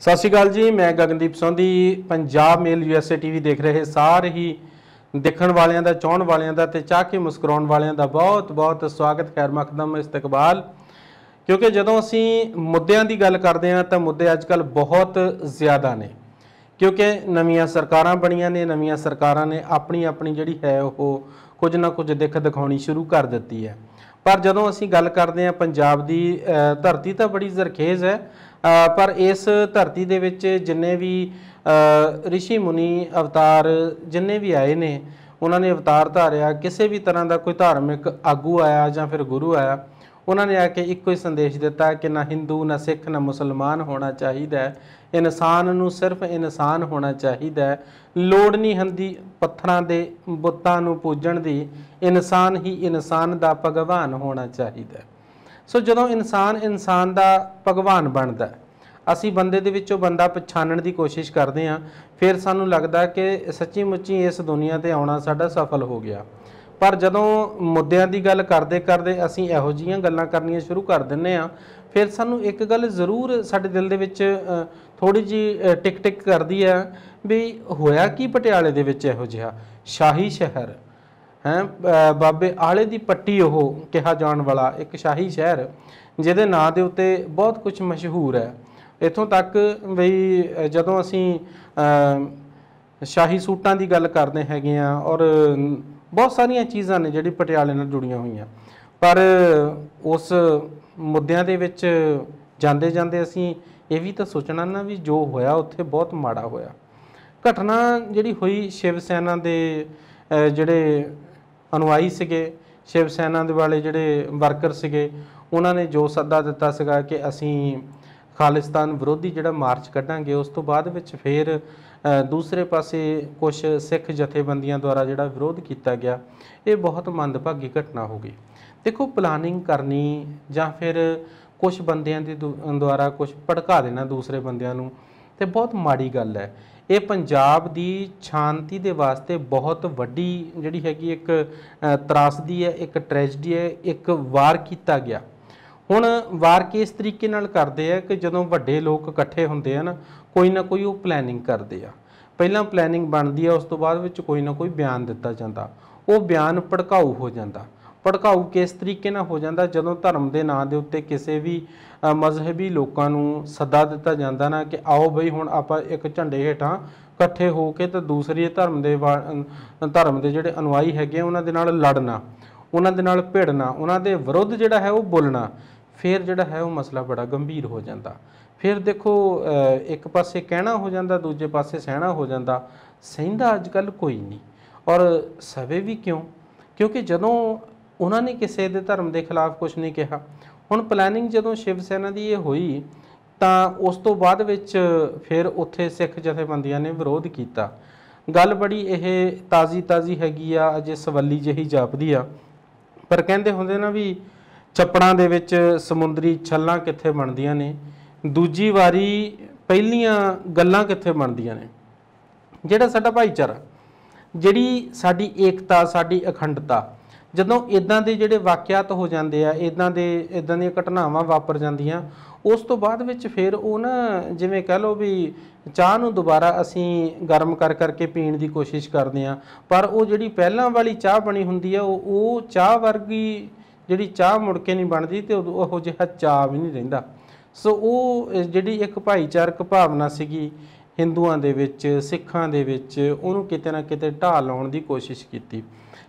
ਸਤਿ ਸ਼੍ਰੀ ਅਕਾਲ ਜੀ ਮੈਂ Gagandeep Sondhi Punjab mail USA TV ਦੇਖ ਰਹੇ ਸਾਰੇ ਹੀ ਦੇਖਣ ਵਾਲਿਆਂ ਦਾ ਚਾਹਣ ਵਾਲਿਆਂ ਦਾ ਤੇ ਚਾਹ ਕੇ ਮੁਸਕਰਾਉਣ ਵਾਲਿਆਂ ਦਾ ਬਹੁਤ ਬਹੁਤ ਸਵਾਗਤ ਖੈਰ ਮਕਦਮ ਇਸਤਕਬਾਲ ਕਿਉਂਕਿ ਜਦੋਂ ਅਸੀਂ ਮੁੱਦਿਆਂ ਦੀ ਗੱਲ ਕਰਦੇ ਹਾਂ ਤਾਂ ਮੁੱਦੇ ਅੱਜਕੱਲ ਬਹੁਤ ਜ਼ਿਆਦਾ ਨੇ ਕਿਉਂਕਿ ਨਵੀਆਂ ਸਰਕਾਰਾਂ ਬਣੀਆਂ ਨੇ ਨਵੀਆਂ ਸਰਕਾਰਾਂ ਨੇ ਆਪਣੀ ਆਪਣੀ ਜਿਹੜੀ ਹੈ ਉਹ ਕੁਝ ਨਾ ਕੁਝ ਦਿਖ ਦਿਖਾਉਣੀ ਸ਼ੁਰੂ ਕਰ ਦਿੱਤੀ ਹੈ ਪਰ ਜਦੋਂ ਅਸੀਂ ਗੱਲ ਕਰਦੇ ਹਾਂ ਪੰਜਾਬ ਦੀ ਧਰਤੀ ਤਾਂ ਬੜੀ ਜ਼ਰਖੇਜ਼ ਹੈ ਪਰ ਇਸ ਧਰਤੀ ਦੇ ਵਿੱਚ ਜਿੰਨੇ ਵੀ ਰਿਸ਼ੀ ਮੁਨੀ ਅਵਤਾਰ ਜਿੰਨੇ ਵੀ ਆਏ ਨੇ ਉਹਨਾਂ ਨੇ ਅਵਤਾਰ ਧਾਰਿਆ ਕਿਸੇ ਵੀ ਤਰ੍ਹਾਂ ਦਾ ਕੋਈ ਧਾਰਮਿਕ ਆਗੂ ਆਇਆ ਜਾਂ ਫਿਰ ਗੁਰੂ ਆਇਆ ਉਹਨਾਂ ਨੇ ਆ ਕੇ ਇੱਕੋ ਹੀ ਸੰਦੇਸ਼ ਦਿੱਤਾ ਕਿ ਨਾ ਹਿੰਦੂ ਨਾ ਸਿੱਖ ਨਾ ਮੁਸਲਮਾਨ ਹੋਣਾ ਚਾਹੀਦਾ ਹੈ ਇਨਸਾਨ ਨੂੰ ਸਿਰਫ ਇਨਸਾਨ ਹੋਣਾ ਚਾਹੀਦਾ ਹੈ ਲੋੜ ਨਹੀਂ ਹੰਦੀ ਪੱਥਰਾਂ ਦੇ ਬੁੱਤਾਂ ਨੂੰ ਪੂਜਣ ਦੀ ਇਨਸਾਨ ਹੀ ਇਨਸਾਨ ਦਾ ਭਗਵਾਨ ਹੋਣਾ ਚਾਹੀਦਾ ਸੋ ਜਦੋਂ ਇਨਸਾਨ ਇਨਸਾਨ ਦਾ ਭਗਵਾਨ ਬਣਦਾ ਅਸੀਂ ਬੰਦੇ ਦੇ ਵਿੱਚੋਂ ਬੰਦਾ ਪਛਾਣਨ ਦੀ ਕੋਸ਼ਿਸ਼ ਕਰਦੇ ਆ ਫਿਰ ਸਾਨੂੰ ਲੱਗਦਾ ਕਿ ਸੱਚੀ ਮੁੱਚੀ ਇਸ ਦੁਨੀਆ ਤੇ ਆਉਣਾ ਸਾਡਾ ਸਫਲ ਹੋ ਗਿਆ ਪਰ ਜਦੋਂ ਮੁੱਦਿਆਂ ਦੀ ਗੱਲ ਕਰਦੇ ਕਰਦੇ ਅਸੀਂ ਇਹੋ ਜੀਆਂ ਗੱਲਾਂ ਕਰਨੀਆਂ ਸ਼ੁਰੂ ਕਰ ਦਿੰਨੇ ਆ ਫਿਰ ਸਾਨੂੰ ਇੱਕ ਗੱਲ ਜ਼ਰੂਰ ਸਾਡੇ ਦਿਲ ਦੇ ਵਿੱਚ ਥੋੜੀ ਜੀ ਟਿਕ ਟਿਕ ਕਰਦੀ ਆ ਵੀ ਹੋਇਆ ਕੀ ਪਟਿਆਲੇ ਦੇ ਵਿੱਚ ਇਹੋ ਜਿਹਾ ਸ਼ਾਹੀ ਸ਼ਹਿਰ ਹੈ ਬਾਬੇ ਆਲੇ ਦੀ ਪੱਟੀ ਉਹ ਕਿਹਾ ਜਾਣ ਵਾਲਾ ਇੱਕ ਸ਼ਾਹੀ ਸ਼ਹਿਰ ਜਿਹਦੇ ਨਾਂ ਦੇ ਉੱਤੇ ਬਹੁਤ ਕੁਝ ਮਸ਼ਹੂਰ ਹੈ ਇਥੋਂ ਤੱਕ ਵੀ ਜਦੋਂ ਅਸੀਂ ਸ਼ਾਹੀ ਸੂਟਾਂ ਦੀ ਗੱਲ ਕਰਦੇ ਹੈਗੇ ਆ ਔਰ ਬਹੁਤ ਸਾਰੀਆਂ ਚੀਜ਼ਾਂ ਨੇ ਜਿਹੜੀ ਪਟਿਆਲੇ ਨਾਲ ਜੁੜੀਆਂ ਹੋਈਆਂ ਪਰ ਉਸ ਮੁੱਦਿਆਂ ਦੇ ਵਿੱਚ ਜਾਂਦੇ ਜਾਂਦੇ ਅਸੀਂ ਇਹ ਵੀ ਤਾਂ ਸੋਚਣਾ ਨਾ ਵੀ ਜੋ ਹੋਇਆ ਉੱਥੇ ਬਹੁਤ ਮਾੜਾ ਹੋਇਆ ਘਟਨਾ ਜਿਹੜੀ ਹੋਈ ਸ਼ਿਵ ਸੈਨਾ ਦੇ ਜਿਹੜੇ ਅਨੁਆਈ ਸੀਗੇ ਸ਼ਿਵ ਸੈਨਾ ਦੇ ਵਾਲੇ ਜਿਹੜੇ ਵਰਕਰ ਸੀਗੇ ਉਹਨਾਂ ਨੇ ਜੋ ਸੱਦਾ ਦਿੱਤਾ ਸੀਗਾ ਕਿ ਅਸੀਂ ਖਾਲਿਸਤਾਨ ਵਿਰੋਧੀ ਜਿਹੜਾ ਮਾਰਚ ਕੱਢਾਂਗੇ ਉਸ ਤੋਂ ਬਾਅਦ ਵਿੱਚ ਫੇਰ ਦੂਸਰੇ ਪਾਸੇ ਕੁਝ ਸਿੱਖ ਜਥੇਬੰਦੀਆਂ ਦੁਆਰਾ ਜਿਹੜਾ ਵਿਰੋਧ ਕੀਤਾ ਗਿਆ ਇਹ ਬਹੁਤ ਮੰਦਭਾਗੀ ਘਟਨਾ ਹੋ ਗਈ ਦੇਖੋ ਪਲਾਨਿੰਗ ਕਰਨੀ ਜਾਂ ਫਿਰ ਕੁਝ ਬੰਦਿਆਂ ਦੇ ਦੁਆਰਾ ਕੁਝ ਭੜਕਾ ਦੇਣਾ ਦੂਸਰੇ ਬੰਦਿਆਂ ਨੂੰ ਤੇ ਬਹੁਤ ਮਾੜੀ ਗੱਲ ਹੈ ਇਹ ਪੰਜਾਬ ਦੀ ਸ਼ਾਂਤੀ ਦੇ ਵਾਸਤੇ ਬਹੁਤ ਵੱਡੀ ਜਿਹੜੀ ਹੈਗੀ ਇੱਕ ਤਰਾਸਦੀ ਹੈ ਇੱਕ ਟ੍ਰੈਜਡੀ ਹੈ ਇੱਕ ਵਾਰ ਕੀਤਾ ਗਿਆ ਹੁਣ ਵਾਰ ਕੇ ਇਸ ਤਰੀਕੇ ਨਾਲ ਕਰਦੇ ਆ ਕਿ ਜਦੋਂ ਵੱਡੇ ਲੋਕ ਇਕੱਠੇ ਹੁੰਦੇ ਆ ਨਾ ਕੋਈ ਨਾ ਕੋਈ ਉਹ ਪਲੈਨਿੰਗ ਕਰਦੇ ਆ ਪਹਿਲਾਂ ਪਲੈਨਿੰਗ ਬਣਦੀ ਆ ਉਸ ਤੋਂ ਬਾਅਦ ਵਿੱਚ ਕੋਈ ਨਾ ਕੋਈ ਬਿਆਨ ਦਿੱਤਾ ਜਾਂਦਾ ਉਹ ਬਿਆਨ ਭੜਕਾਊ ਹੋ ਜਾਂਦਾ ਭੜਕਾਊ ਕਿਸ ਤਰੀਕੇ ਨਾਲ ਹੋ ਜਾਂਦਾ ਜਦੋਂ ਧਰਮ ਦੇ ਨਾਂ ਦੇ ਉੱਤੇ ਕਿਸੇ ਵੀ ਮਜ਼ਹਬੀ ਲੋਕਾਂ ਨੂੰ ਸੱਦਾ ਦਿੱਤਾ ਜਾਂਦਾ ਨਾ ਕਿ ਆਓ ਬਈ ਹੁਣ ਆਪਾਂ ਇੱਕ ਝੰਡੇ ਹੇਠਾਂ ਇਕੱਠੇ ਹੋ ਕੇ ਤੇ ਦੂਸਰੇ ਧਰਮ ਦੇ ਧਰਮ ਦੇ ਜਿਹੜੇ ਅਨੁਵਾਈ ਹੈਗੇ ਉਹਨਾਂ ਦੇ ਨਾਲ ਲੜਨਾ ਉਹਨਾਂ ਦੇ ਨਾਲ ਭਿੜਨਾ ਉਹਨਾਂ ਦੇ ਵਿਰੁੱਧ ਜਿਹੜਾ ਹੈ ਉਹ ਬੋਲਣਾ ਫਿਰ ਜਿਹੜਾ ਹੈ ਉਹ ਮਸਲਾ ਬੜਾ ਗੰਭੀਰ ਹੋ ਜਾਂਦਾ ਫਿਰ ਦੇਖੋ ਇੱਕ ਪਾਸੇ ਕਹਿਣਾ ਹੋ ਜਾਂਦਾ ਦੂਜੇ ਪਾਸੇ ਸਹਿਣਾ ਹੋ ਜਾਂਦਾ ਸਹਿੰਦਾ ਅੱਜ ਕੱਲ ਕੋਈ ਨਹੀਂ ਔਰ ਸਵੇ ਵੀ ਕਿਉਂ ਕਿਉਂਕਿ ਜਦੋਂ ਉਹਨਾਂ ਨੇ ਕਿਸੇ ਦੇ ਧਰਮ ਦੇ ਖਿਲਾਫ ਕੁਝ ਨਹੀਂ ਕਿਹਾ ਹੁਣ ਪਲੈਨਿੰਗ ਜਦੋਂ ਸ਼ਿਵ ਸੈਨਾ ਦੀ ਇਹ ਹੋਈ ਤਾਂ ਉਸ ਤੋਂ ਬਾਅਦ ਵਿੱਚ ਫਿਰ ਉੱਥੇ ਸਿੱਖ ਜਥੇਬੰਦੀਆਂ ਨੇ ਵਿਰੋਧ ਕੀਤਾ ਗੱਲ ਬੜੀ ਇਹ ਤਾਜ਼ੀ ਤਾਜ਼ੀ ਹੈਗੀ ਆ ਅਜੇ ਸਵੱਲੀ ਜਹੀ ਜਾਪਦੀ ਆ ਪਰ ਕਹਿੰਦੇ ਹੁੰਦੇ ਨਾ ਵੀ ਛੱਪੜਾਂ ਦੇ ਵਿੱਚ ਸਮੁੰਦਰੀ ਛੱਲਾਂ ਕਿੱਥੇ ਬਣਦੀਆਂ ਨੇ ਦੂਜੀ ਵਾਰੀ ਪਹਿਲੀਆਂ ਗੱਲਾਂ ਕਿੱਥੇ ਬਣਦੀਆਂ ਨੇ ਜਿਹੜਾ ਸਾਡਾ ਭਾਈਚਾਰਾ ਜਿਹੜੀ ਸਾਡੀ ਏਕਤਾ ਸਾਡੀ ਅਖੰਡਤਾ ਜਦੋਂ ਇਦਾਂ ਦੇ ਜਿਹੜੇ ਵਾਕਿਆਤ ਹੋ ਜਾਂਦੇ ਆ ਇਦਾਂ ਦੇ ਇਦਾਂ ਦੀਆਂ ਘਟਨਾਵਾਂ ਵਾਪਰ ਜਾਂਦੀਆਂ ਉਸ ਤੋਂ ਬਾਅਦ ਵਿੱਚ ਫਿਰ ਉਹ ਨਾ ਜਿਵੇਂ ਕਹਿ ਲਓ ਵੀ ਚਾਹ ਨੂੰ ਦੁਬਾਰਾ ਅਸੀਂ ਗਰਮ ਕਰ ਕਰਕੇ ਪੀਣ ਦੀ ਕੋਸ਼ਿਸ਼ ਕਰਦੇ ਆ ਪਰ ਉਹ ਜਿਹੜੀ ਪਹਿਲਾਂ ਵਾਲੀ ਚਾਹ ਬਣੀ ਹੁੰਦੀ ਆ ਉਹ ਚਾਹ ਵਰਗੀ ਜਿਹੜੀ ਚਾਹ ਮੁੜ ਕੇ ਨਹੀਂ ਬਣਦੀ ਤੇ ਉਹੋ ਜਿਹੜਾ ਚਾਹ ਵੀ ਨਹੀਂ ਰਹਿੰਦਾ ਸੋ ਉਹ ਜਿਹੜੀ ਇੱਕ ਭਾਈਚਾਰਕ ਭਾਵਨਾ ਸੀਗੀ ਹਿੰਦੂਆਂ ਦੇ ਵਿੱਚ ਸਿੱਖਾਂ ਦੇ ਵਿੱਚ ਉਹਨੂੰ ਕਿਤੇ ਨਾ ਕਿਤੇ ਢਾਹ ਲਾਉਣ ਦੀ ਕੋਸ਼ਿਸ਼ ਕੀਤੀ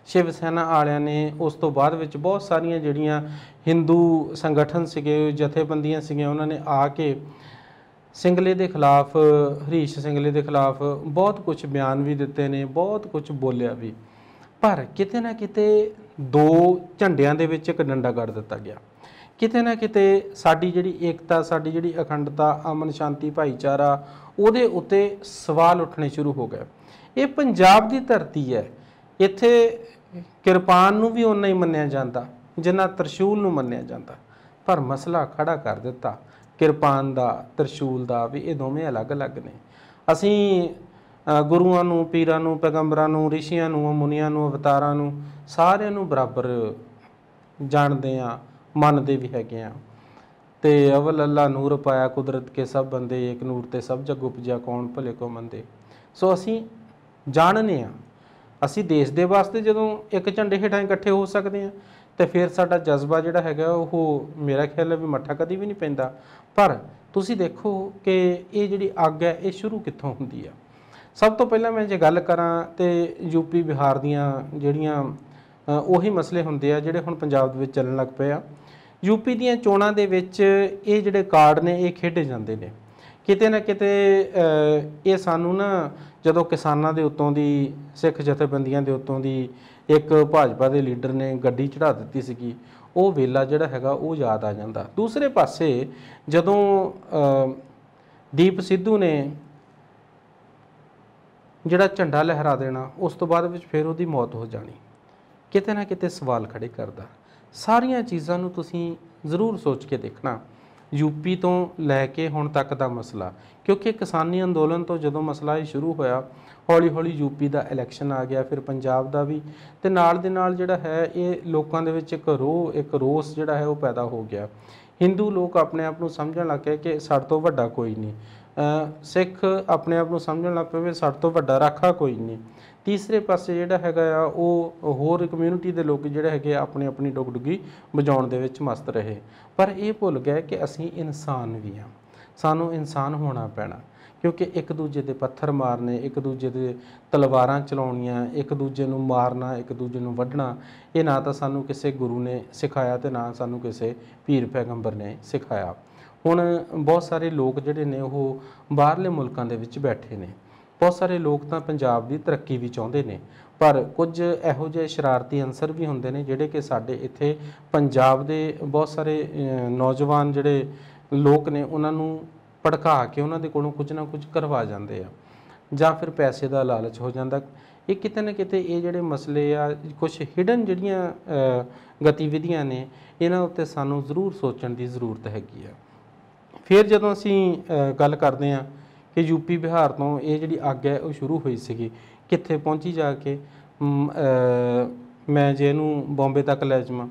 ਸ਼ਿਵ ਸੈਨਾ ਵਾਲਿਆਂ ਨੇ ਉਸ ਤੋਂ ਬਾਅਦ ਵਿੱਚ ਬਹੁਤ ਸਾਰੀਆਂ ਜਿਹੜੀਆਂ ਹਿੰਦੂ ਸੰਗਠਨ ਸੀਗੇ ਜਥੇਬੰਦੀਆਂ ਸੀਗੀਆਂ ਉਹਨਾਂ ਨੇ ਆ ਕੇ ਸਿੰਗਲੇ ਦੇ ਖਿਲਾਫ ਹਰੀਸ਼ ਸਿੰਗਲੇ ਦੇ ਖਿਲਾਫ ਬਹੁਤ ਕੁਝ ਬਿਆਨ ਵੀ ਦਿੱਤੇ ਨੇ ਬਹੁਤ ਕੁਝ ਬੋਲਿਆ ਵੀ ਪਰ ਕਿਤੇ ਨਾ ਕਿਤੇ ਦੋ ਝੰਡਿਆਂ ਦੇ ਵਿੱਚ ਇੱਕ ਡੰਡਾ ਗੱਡ ਦਿੱਤਾ ਗਿਆ ਕਿਤੇ ਨਾ ਕਿਤੇ ਸਾਡੀ ਜਿਹੜੀ ਏਕਤਾ ਸਾਡੀ ਜਿਹੜੀ ਅਖੰਡਤਾ ਅਮਨ ਸ਼ਾਂਤੀ ਭਾਈਚਾਰਾ ਉਹਦੇ ਉੱਤੇ ਸਵਾਲ ਉੱਠਣੇ ਸ਼ੁਰੂ ਹੋ ਗਏ ਇਹ ਪੰਜਾਬ ਦੀ ਧਰਤੀ ਹੈ ਇੱਥੇ ਕਿਰਪਾਨ ਨੂੰ ਵੀ ਉਨਾ ਹੀ ਮੰਨਿਆ ਜਾਂਦਾ ਜਿੰਨਾ ਤਰਸ਼ੂਲ ਨੂੰ ਮੰਨਿਆ ਜਾਂਦਾ ਪਰ ਮਸਲਾ ਖੜਾ ਕਰ ਦਿੱਤਾ ਕਿਰਪਾਨ ਦਾ ਤਰਸ਼ੂਲ ਦਾ ਵੀ ਇਹ ਦੋਵੇਂ ਅਲੱਗ-ਅਲੱਗ ਨੇ ਅਸੀਂ ਗੁਰੂਆਂ ਨੂੰ ਪੀਰਾਂ ਨੂੰ ਪੈਗੰਬਰਾਂ ਨੂੰ ਰਿਸ਼ੀਆਂ ਨੂੰ ਮੁਨੀਆਂ ਨੂੰ ਅਵਤਾਰਾਂ ਨੂੰ ਸਾਰਿਆਂ ਨੂੰ ਬਰਾਬਰ ਜਾਣਦੇ ਆ ਮੰਨਦੇ ਵੀ ਹੈਗੇ ਆ ਤੇ ਅਵਲ ਅੱਲਾ ਨੂਰ ਪਾਇਆ ਕੁਦਰਤ ਕੇ ਸਭ ਬੰਦੇ ਇੱਕ ਨੂਰ ਤੇ ਸਭ ਜਗ ਉਪਜਿਆ ਕੌਣ ਭਲੇ ਕੋ ਮੰਦੇ ਸੋ ਅਸੀਂ ਜਾਣਨੇ ਆ ਅਸੀਂ ਦੇਸ਼ ਦੇ ਵਾਸਤੇ ਜਦੋਂ ਇੱਕ ਝੰਡੇ ਹੇਠਾਂ ਇਕੱਠੇ ਹੋ ਸਕਦੇ ਆ ਤੇ ਫਿਰ ਸਾਡਾ ਜਜ਼ਬਾ ਜਿਹੜਾ ਹੈਗਾ ਉਹ ਮੇਰਾ ਖਿਆਲ ਹੈ ਵੀ ਮੱਠਾ ਕਦੀ ਵੀ ਨਹੀਂ ਪੈਂਦਾ ਪਰ ਤੁਸੀਂ ਦੇਖੋ ਕਿ ਇਹ ਜਿਹੜੀ ਅੱਗ ਹੈ ਇਹ ਸ਼ੁਰੂ ਕਿੱਥੋਂ ਹੁੰਦੀ ਆ ਸਭ ਤੋਂ ਪਹਿਲਾਂ ਮੈਂ ਜੇ ਗੱਲ ਕਰਾਂ ਤੇ ਯੂਪੀ ਬਿਹਾਰ ਦੀਆਂ ਜਿਹੜੀਆਂ ਉਹੀ ਮਸਲੇ ਹੁੰਦੇ ਆ ਜਿਹੜੇ ਹੁਣ ਪੰਜਾਬ ਦੇ ਵਿੱਚ ਚੱਲਣ ਲੱਗ ਪਏ ਆ ਯੂਪੀ ਦੀਆਂ ਚੋਣਾਂ ਦੇ ਵਿੱਚ ਇਹ ਜਿਹੜੇ ਕਾਰਡ ਨੇ ਇਹ ਖੇਡੇ ਜਾਂਦੇ ਨੇ ਕਿਤੇ ਨਾ ਕਿਤੇ ਇਹ ਸਾਨੂੰ ਨਾ ਜਦੋਂ ਕਿਸਾਨਾਂ ਦੇ ਉੱਤੋਂ ਦੀ ਸਿੱਖ ਜਥੇਬੰਦੀਆਂ ਦੇ ਉੱਤੋਂ ਦੀ ਇੱਕ ਭਾਜਪਾ ਦੇ ਲੀਡਰ ਨੇ ਗੱਡੀ ਚੜਾ ਦਿੱਤੀ ਸੀਗੀ ਉਹ ਵੇਲਾ ਜਿਹੜਾ ਹੈਗਾ ਉਹ ਯਾਦ ਆ ਜਾਂਦਾ ਦੂਸਰੇ ਪਾਸੇ ਜਦੋਂ ਦੀਪ ਸਿੱਧੂ ਨੇ ਜਿਹੜਾ ਝੰਡਾ ਲਹਿਰਾ ਦੇਣਾ ਉਸ ਤੋਂ ਬਾਅਦ ਵਿੱਚ ਫਿਰ ਉਹਦੀ ਮੌਤ ਹੋ ਜਾਣੀ ਕਿਤੇ ਨਾ ਕਿਤੇ ਸਵਾਲ ਖੜੇ ਕਰਦਾ ਸਾਰੀਆਂ ਚੀਜ਼ਾਂ ਨੂੰ ਤੁਸੀਂ ਜ਼ਰੂਰ ਸੋਚ ਕੇ ਦੇਖਣਾ ਯੂਪੀ ਤੋਂ ਲੈ ਕੇ ਹੁਣ ਤੱਕ ਦਾ ਮਸਲਾ ਕਿਉਂਕਿ ਕਿਸਾਨੀ ਅੰਦੋਲਨ ਤੋਂ ਜਦੋਂ ਮਸਲਾ ਇਹ ਸ਼ੁਰੂ ਹੋਇਆ ਹੌਲੀ-ਹੌਲੀ ਯੂਪੀ ਦਾ ਇਲੈਕਸ਼ਨ ਆ ਗਿਆ ਫਿਰ ਪੰਜਾਬ ਦਾ ਵੀ ਤੇ ਨਾਲ ਦੇ ਨਾਲ ਜਿਹੜਾ ਹੈ ਇਹ ਲੋਕਾਂ ਦੇ ਵਿੱਚ ਇੱਕ ਰੋਹ ਇੱਕ ਰੋਸ ਜਿਹੜਾ ਹੈ ਉਹ ਪੈਦਾ ਹੋ ਗਿਆ ਹਿੰਦੂ ਲੋਕ ਆਪਣੇ ਆਪ ਨੂੰ ਸਮਝਣ ਲੱਗੇ ਕਿ ਸਾਡੇ ਤੋਂ ਵੱਡਾ ਕੋਈ ਨਹੀਂ ਸਿੱਖ ਆਪਣੇ ਆਪ ਨੂੰ ਸਮਝਣ ਲੱਗ ਪਵੇ ਸਾਡੇ ਤੋਂ ਵੱਡਾ ਰਾਖਾ ਕੋਈ ਨਹੀਂ ਤੀਸਰੇ ਪਾਸੇ ਜਿਹੜਾ ਹੈਗਾ ਆ ਉਹ ਹੋਰ ਕਮਿਊਨਿਟੀ ਦੇ ਲੋਕ ਜਿਹੜੇ ਹੈਗੇ ਆਪਣੀ ਆਪਣੀ ਡੁਗਡੁਗੀ ਵਜਾਉਣ ਦੇ ਵਿੱਚ ਮਸਤ ਰਹੇ ਪਰ ਇਹ ਭੁੱਲ ਗਏ ਕਿ ਅਸੀਂ ਇਨਸਾਨ ਵੀ ਆ ਸਾਨੂੰ ਇਨਸਾਨ ਹੋਣਾ ਪੈਣਾ ਕਿਉਂਕਿ ਇੱਕ ਦੂਜੇ ਦੇ ਪੱਥਰ ਮਾਰਨੇ ਇੱਕ ਦੂਜੇ ਦੇ ਤਲਵਾਰਾਂ ਚਲਾਉਣੀਆਂ ਇੱਕ ਦੂਜੇ ਨੂੰ ਮਾਰਨਾ ਇੱਕ ਦੂਜੇ ਨੂੰ ਵੱਢਣਾ ਇਹ ਨਾ ਤਾਂ ਸਾਨੂੰ ਕਿਸੇ ਗੁਰੂ ਨੇ ਸਿਖਾਇਆ ਤੇ ਨਾ ਸਾਨੂੰ ਕਿਸੇ ਪੀਰ ਪੈਗੰਬਰ ਨੇ ਸਿਖਾਇਆ ਹੁਣ ਬਹੁਤ ਸਾਰੇ ਲੋਕ ਜਿਹੜੇ ਨੇ ਉਹ ਬਾਹਰਲੇ ਮੁਲਕਾਂ ਦੇ ਵਿੱਚ ਬੈਠੇ ਨੇ ਬਹੁਤ ਸਾਰੇ ਲੋਕ ਤਾਂ ਪੰਜਾਬ ਦੀ ਤਰੱਕੀ ਵੀ ਚਾਹੁੰਦੇ ਨੇ ਪਰ ਕੁਝ ਇਹੋ ਜਿਹੇ ਸ਼ਰਾਰਤੀ ਅੰਸਰ ਵੀ ਹੁੰਦੇ ਨੇ ਜਿਹੜੇ ਕਿ ਸਾਡੇ ਇੱਥੇ ਪੰਜਾਬ ਦੇ ਬਹੁਤ ਸਾਰੇ ਨੌਜਵਾਨ ਜਿਹੜੇ ਲੋਕ ਨੇ ਉਹਨਾਂ ਨੂੰ ਭੜਕਾ ਕੇ ਉਹਨਾਂ ਦੇ ਕੋਲੋਂ ਕੁਝ ਨਾ ਕੁਝ ਕਰਵਾ ਜਾਂਦੇ ਆ ਜਾਂ ਫਿਰ ਪੈਸੇ ਦਾ ਲਾਲਚ ਹੋ ਜਾਂਦਾ ਇਹ ਕਿਤੇ ਨਾ ਕਿਤੇ ਇਹ ਜਿਹੜੇ ਮਸਲੇ ਆ ਕੁਝ ਹਿਡਨ ਜਿਹੜੀਆਂ ਗਤੀਵਿਧੀਆਂ ਨੇ ਇਹਨਾਂ ਉੱਤੇ ਸਾਨੂੰ ਜ਼ਰੂਰ ਸੋਚਣ ਦੀ ਜ਼ਰੂਰਤ ਹੈਗੀ ਆ ਫਿਰ ਜਦੋਂ ਅਸੀਂ ਗੱਲ ਕਰਦੇ ਹਾਂ ਕਿ ਯੂਪੀ ਬਿਹਾਰ ਤੋਂ ਇਹ ਜਿਹੜੀ ਅੱਗ ਹੈ ਉਹ ਸ਼ੁਰੂ ਹੋਈ ਸੀਗੀ ਕਿੱਥੇ ਪਹੁੰਚੀ ਜਾ ਕੇ ਮੈਂ ਜੇ ਇਹਨੂੰ ਬੰਬੇ ਤੱਕ ਲੈ ਜਾਵਾਂ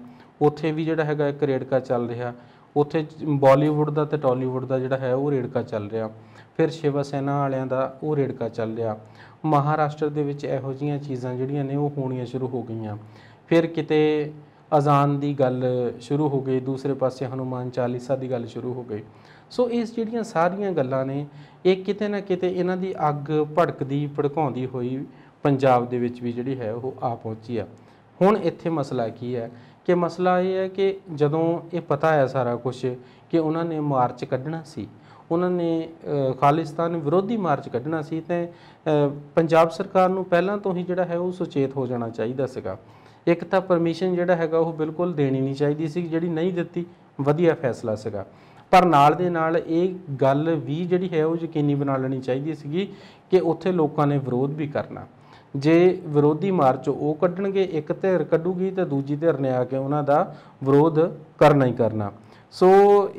ਉੱਥੇ ਵੀ ਜਿਹੜਾ ਹੈਗਾ ਇੱਕ ਰੇੜਕਾ ਚੱਲ ਰਿਹਾ ਉੱਥੇ ਬਾਲੀਵੁੱਡ ਦਾ ਤੇ ਟਾਲੀਵੁੱਡ ਦਾ ਜਿਹੜਾ ਹੈ ਉਹ ਰੇੜਕਾ ਚੱਲ ਰਿਹਾ ਫਿਰ ਸ਼ਿਵ ਸੈਨਾ ਵਾਲਿਆਂ ਦਾ ਉਹ ਰੇੜਕਾ ਚੱਲ ਰਿਹਾ ਮਹਾਰਾਸ਼ਟਰ ਦੇ ਵਿੱਚ ਇਹੋ ਜੀਆਂ ਚੀਜ਼ਾਂ ਜਿਹੜੀਆਂ ਨੇ ਉਹ ਹੋਣੀਆਂ ਸ਼ੁਰੂ ਹੋ ਗਈਆਂ ਫਿਰ ਕਿਤੇ ਅਜ਼ਾਨ ਦੀ ਗੱਲ ਸ਼ੁਰੂ ਹੋ ਗਈ ਦੂਸਰੇ ਪਾਸੇ ਹਨੂਮਾਨ ਚਾਲੀਸਾ ਦੀ ਗੱਲ ਸ਼ੁਰੂ ਹੋ ਗਈ ਸੋ ਇਸ ਜਿਹੜੀਆਂ ਸਾਰੀਆਂ ਗੱਲਾਂ ਨੇ ਇਹ ਕਿਤੇ ਨਾ ਕਿਤੇ ਇਹਨਾਂ ਦੀ ਅੱਗ ਭੜਕਦੀ ਭੜਕਾਉਂਦੀ ਹੋਈ ਪੰਜਾਬ ਦੇ ਵਿੱਚ ਵੀ ਜਿਹੜੀ ਹੈ ਉਹ ਆ ਪਹੁੰਚੀ ਆ ਹੁਣ ਇੱਥੇ ਮਸਲਾ ਕੀ ਹੈ ਕਿ ਮਸਲਾ ਇਹ ਹੈ ਕਿ ਜਦੋਂ ਇਹ ਪਤਾ ਹੈ ਸਾਰਾ ਕੁਝ ਕਿ ਉਹਨਾਂ ਨੇ ਮਾਰਚ ਕੱਢਣਾ ਸੀ ਉਹਨਾਂ ਨੇ ਖਾਲਿਸਤਾਨ ਵਿਰੋਧੀ ਮਾਰਚ ਕੱਢਣਾ ਸੀ ਤੇ ਪੰਜਾਬ ਸਰਕਾਰ ਨੂੰ ਪਹਿਲਾਂ ਤੋਂ ਹੀ ਜਿਹੜਾ ਹੈ ਉਹ ਸੁਚੇਤ ਹੋ ਜਾਣਾ ਚਾਹੀਦਾ ਸੀਗਾ ਇੱਕ ਤਾਂ ਪਰਮਿਸ਼ਨ ਜਿਹੜਾ ਹੈਗਾ ਉਹ ਬਿਲਕੁਲ ਦੇਣੀ ਨਹੀਂ ਚਾਹੀਦੀ ਸੀ ਜਿਹੜੀ ਨਹੀਂ ਦਿੱਤੀ ਵਧੀਆ ਫੈਸਲਾ ਸੀਗਾ ਪਰ ਨਾਲ ਦੇ ਨਾਲ ਇਹ ਗੱਲ ਵੀ ਜਿਹੜੀ ਹੈ ਉਹ ਯਕੀਨੀ ਬਣਾ ਲੈਣੀ ਚਾਹੀਦੀ ਸੀਗੀ ਕਿ ਉੱਥੇ ਲੋਕਾਂ ਨੇ ਵਿਰੋਧ ਵੀ ਕਰਨਾ ਜੇ ਵਿਰੋਧੀ ਮਾਰਚ ਉਹ ਕੱਢਣਗੇ ਇੱਕ ਧਿਰ ਕੱਢੂਗੀ ਤੇ ਦੂਜੀ ਧਿਰ ਨੇ ਆ ਕੇ ਉਹਨਾਂ ਦਾ ਵਿਰੋਧ ਕਰਨਾ ਹੀ ਕਰਨਾ ਸੋ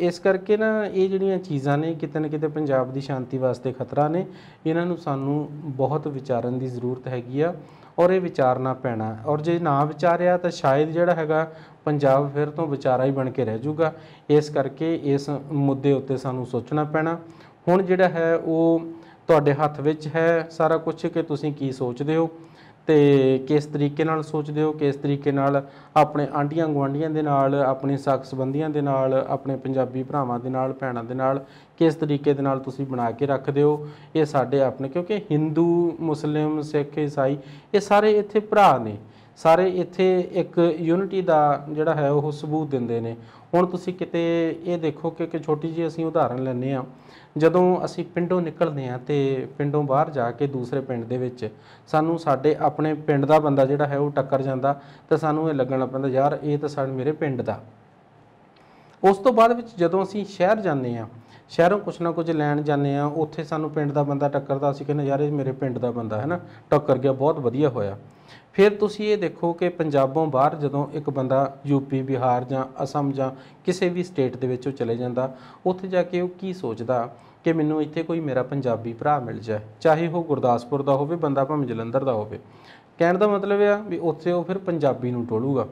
ਇਸ ਕਰਕੇ ਨਾ ਇਹ ਜਿਹੜੀਆਂ ਚੀਜ਼ਾਂ ਨੇ ਕਿਤੇ ਨਾ ਕਿਤੇ ਪੰਜਾਬ ਦੀ ਸ਼ਾਂਤੀ ਵਾਸਤੇ ਖਤਰਾ ਨੇ ਇਹਨਾਂ ਨੂੰ ਸਾਨੂੰ ਬਹੁਤ ਵਿਚਾਰਨ ਦੀ ਜ਼ਰੂਰਤ ਹੈਗੀ ਆ ਔਰ ਇਹ ਵਿਚਾਰਨਾ ਪੈਣਾ ਔਰ ਜੇ ਨਾ ਵਿਚਾਰਿਆ ਤਾਂ ਸ਼ਾਇਦ ਜਿਹੜਾ ਹੈਗਾ ਪੰਜਾਬ ਫਿਰ ਤੋਂ ਵਿਚਾਰਾ ਹੀ ਬਣ ਕੇ ਰਹਿ ਜਾਊਗਾ ਇਸ ਕਰਕੇ ਇਸ ਮੁੱਦੇ ਉੱਤੇ ਸਾਨੂੰ ਸੋਚਣਾ ਪੈਣਾ ਹੁਣ ਜਿਹੜਾ ਹੈ ਉਹ ਤੁਹਾਡੇ ਹੱਥ ਵਿੱਚ ਹੈ ਸਾਰਾ ਕੁਝ ਕਿ ਤੁਸੀਂ ਕੀ ਸੋਚਦੇ ਹੋ ਤੇ ਕਿਸ ਤਰੀਕੇ ਨਾਲ ਸੋਚਦੇ ਹੋ ਕਿਸ ਤਰੀਕੇ ਨਾਲ ਆਪਣੇ ਆਂਡੀਆਂ ਗਵਾਂਡੀਆਂ ਦੇ ਨਾਲ ਆਪਣੇ ਸਾਖ ਸੰਬੰਧੀਆਂ ਦੇ ਨਾਲ ਆਪਣੇ ਪੰਜਾਬੀ ਭਰਾਵਾਂ ਦੇ ਨਾਲ ਭੈਣਾਂ ਦੇ ਨਾਲ ਕਿਸ ਤਰੀਕੇ ਦੇ ਨਾਲ ਤੁਸੀਂ ਬਣਾ ਕੇ ਰੱਖਦੇ ਹੋ ਇਹ ਸਾਡੇ ਆਪਣੇ ਕਿਉਂਕਿ Hindu Muslim Sikh Isai ਇਹ ਸਾਰੇ ਇੱਥੇ ਭਰਾ ਨੇ ਸਾਰੇ ਇੱਥੇ ਇੱਕ ਯੂਨਿਟੀ ਦਾ ਜਿਹੜਾ ਹੈ ਉਹ ਸਬੂਤ ਦਿੰਦੇ ਨੇ ਹੁਣ ਤੁਸੀਂ ਕਿਤੇ ਇਹ ਦੇਖੋ ਕਿ ਇੱਕ ਛੋਟੀ ਜੀ ਅਸੀਂ ਉਦਾਹਰਨ ਲੈਨੇ ਆ ਜਦੋਂ ਅਸੀਂ ਪਿੰਡੋਂ ਨਿਕਲਦੇ ਆ ਤੇ ਪਿੰਡੋਂ ਬਾਹਰ ਜਾ ਕੇ ਦੂਸਰੇ ਪਿੰਡ ਦੇ ਵਿੱਚ ਸਾਨੂੰ ਸਾਡੇ ਆਪਣੇ ਪਿੰਡ ਦਾ ਬੰਦਾ ਜਿਹੜਾ ਹੈ ਉਹ ਟੱਕਰ ਜਾਂਦਾ ਤੇ ਸਾਨੂੰ ਇਹ ਲੱਗਣ ਲੱਗ ਪੈਂਦਾ ਯਾਰ ਇਹ ਤਾਂ ਸਾਡੇ ਮੇਰੇ ਪਿੰਡ ਦਾ ਉਸ ਤੋਂ ਬਾਅਦ ਵਿੱਚ ਜਦੋਂ ਅਸੀਂ ਸ਼ਹਿਰ ਜਾਂਦੇ ਆ ਸ਼ਹਿਰੋਂ ਕੁਛ ਨਾ ਕੁਝ ਲੈਣ ਜਾਂਦੇ ਆ ਉੱਥੇ ਸਾਨੂੰ ਪਿੰਡ ਦਾ ਬੰਦਾ ਟੱਕਰਦਾ ਅਸੀਂ ਕਹਿੰਦੇ ਯਾਰ ਇਹ ਮੇਰੇ ਪਿੰਡ ਦਾ ਬੰਦਾ ਹੈ ਨਾ ਟੱਕਰ ਗਿਆ ਬਹੁਤ ਵਧੀਆ ਹੋਇਆ ਫਿਰ ਤੁਸੀਂ ਇਹ ਦੇਖੋ ਕਿ ਪੰਜਾਬੋਂ ਬਾਹਰ ਜਦੋਂ ਇੱਕ ਬੰਦਾ ਯੂਪੀ ਬਿਹਾਰ ਜਾਂ ਅਸਮ ਜਾਂ ਕਿਸੇ ਵੀ ਸਟੇਟ ਦੇ ਵਿੱਚੋਂ ਚਲੇ ਜਾਂਦਾ ਉੱਥੇ ਜਾ ਕੇ ਉਹ ਕੀ ਸੋਚਦਾ ਕਿ ਮੈਨੂੰ ਇੱਥੇ ਕੋਈ ਮੇਰਾ ਪੰਜਾਬੀ ਭਰਾ ਮਿਲ ਜਾਏ ਚਾਹੇ ਉਹ ਗੁਰਦਾਸਪੁਰ ਦਾ ਹੋਵੇ ਬੰਦਾ ਭਾਵੇਂ ਜਲੰਧਰ ਦਾ ਹੋਵੇ ਕਹਿਣ ਦਾ ਮਤਲਬ ਇਹ ਆ ਵੀ ਉੱਥੇ ਉਹ ਫਿਰ ਪੰਜਾਬੀ ਨੂੰ ਟੋਲੂਗਾ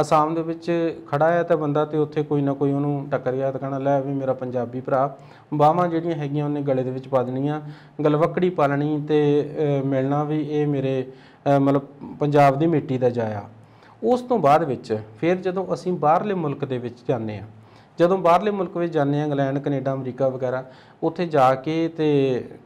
ਅਸਾਮ ਦੇ ਵਿੱਚ ਖੜਾ ਹੈ ਤਾਂ ਬੰਦਾ ਤੇ ਉੱਥੇ ਕੋਈ ਨਾ ਕੋਈ ਉਹਨੂੰ ਟੱਕਰ ਗਿਆ ਤਾਂ ਕਹਣਾ ਲੈ ਵੀ ਮੇਰਾ ਪੰਜਾਬੀ ਭਰਾ ਬਾਹਾਂ ਜਿਹੜੀਆਂ ਹੈਗੀਆਂ ਉਹਨੇ ਗਲੇ ਦੇ ਵਿੱਚ ਪਾ ਦੇਣੀਆਂ ਗਲਵਕੜੀ ਪਾ ਲੈਣੀ ਤੇ ਮਿਲਣਾ ਵੀ ਇਹ ਮੇਰੇ ਮਤਲਬ ਪੰਜਾਬ ਦੀ ਮਿੱਟੀ ਦਾ ਜਾਇਆ ਉਸ ਤੋਂ ਬਾਅਦ ਵਿੱਚ ਫਿਰ ਜਦੋਂ ਅਸੀਂ ਬਾਹਰਲੇ ਮੁਲਕ ਦੇ ਵਿੱਚ ਜਾਂਦੇ ਆ ਜਦੋਂ ਬਾਹਰਲੇ ਮੁਲਕ ਵਿੱਚ ਜਾਂਦੇ ਆ ਇੰਗਲੈਂਡ ਕੈਨੇਡਾ ਅਮਰੀਕਾ ਵਗੈਰਾ ਉੱਥੇ ਜਾ ਕੇ ਤੇ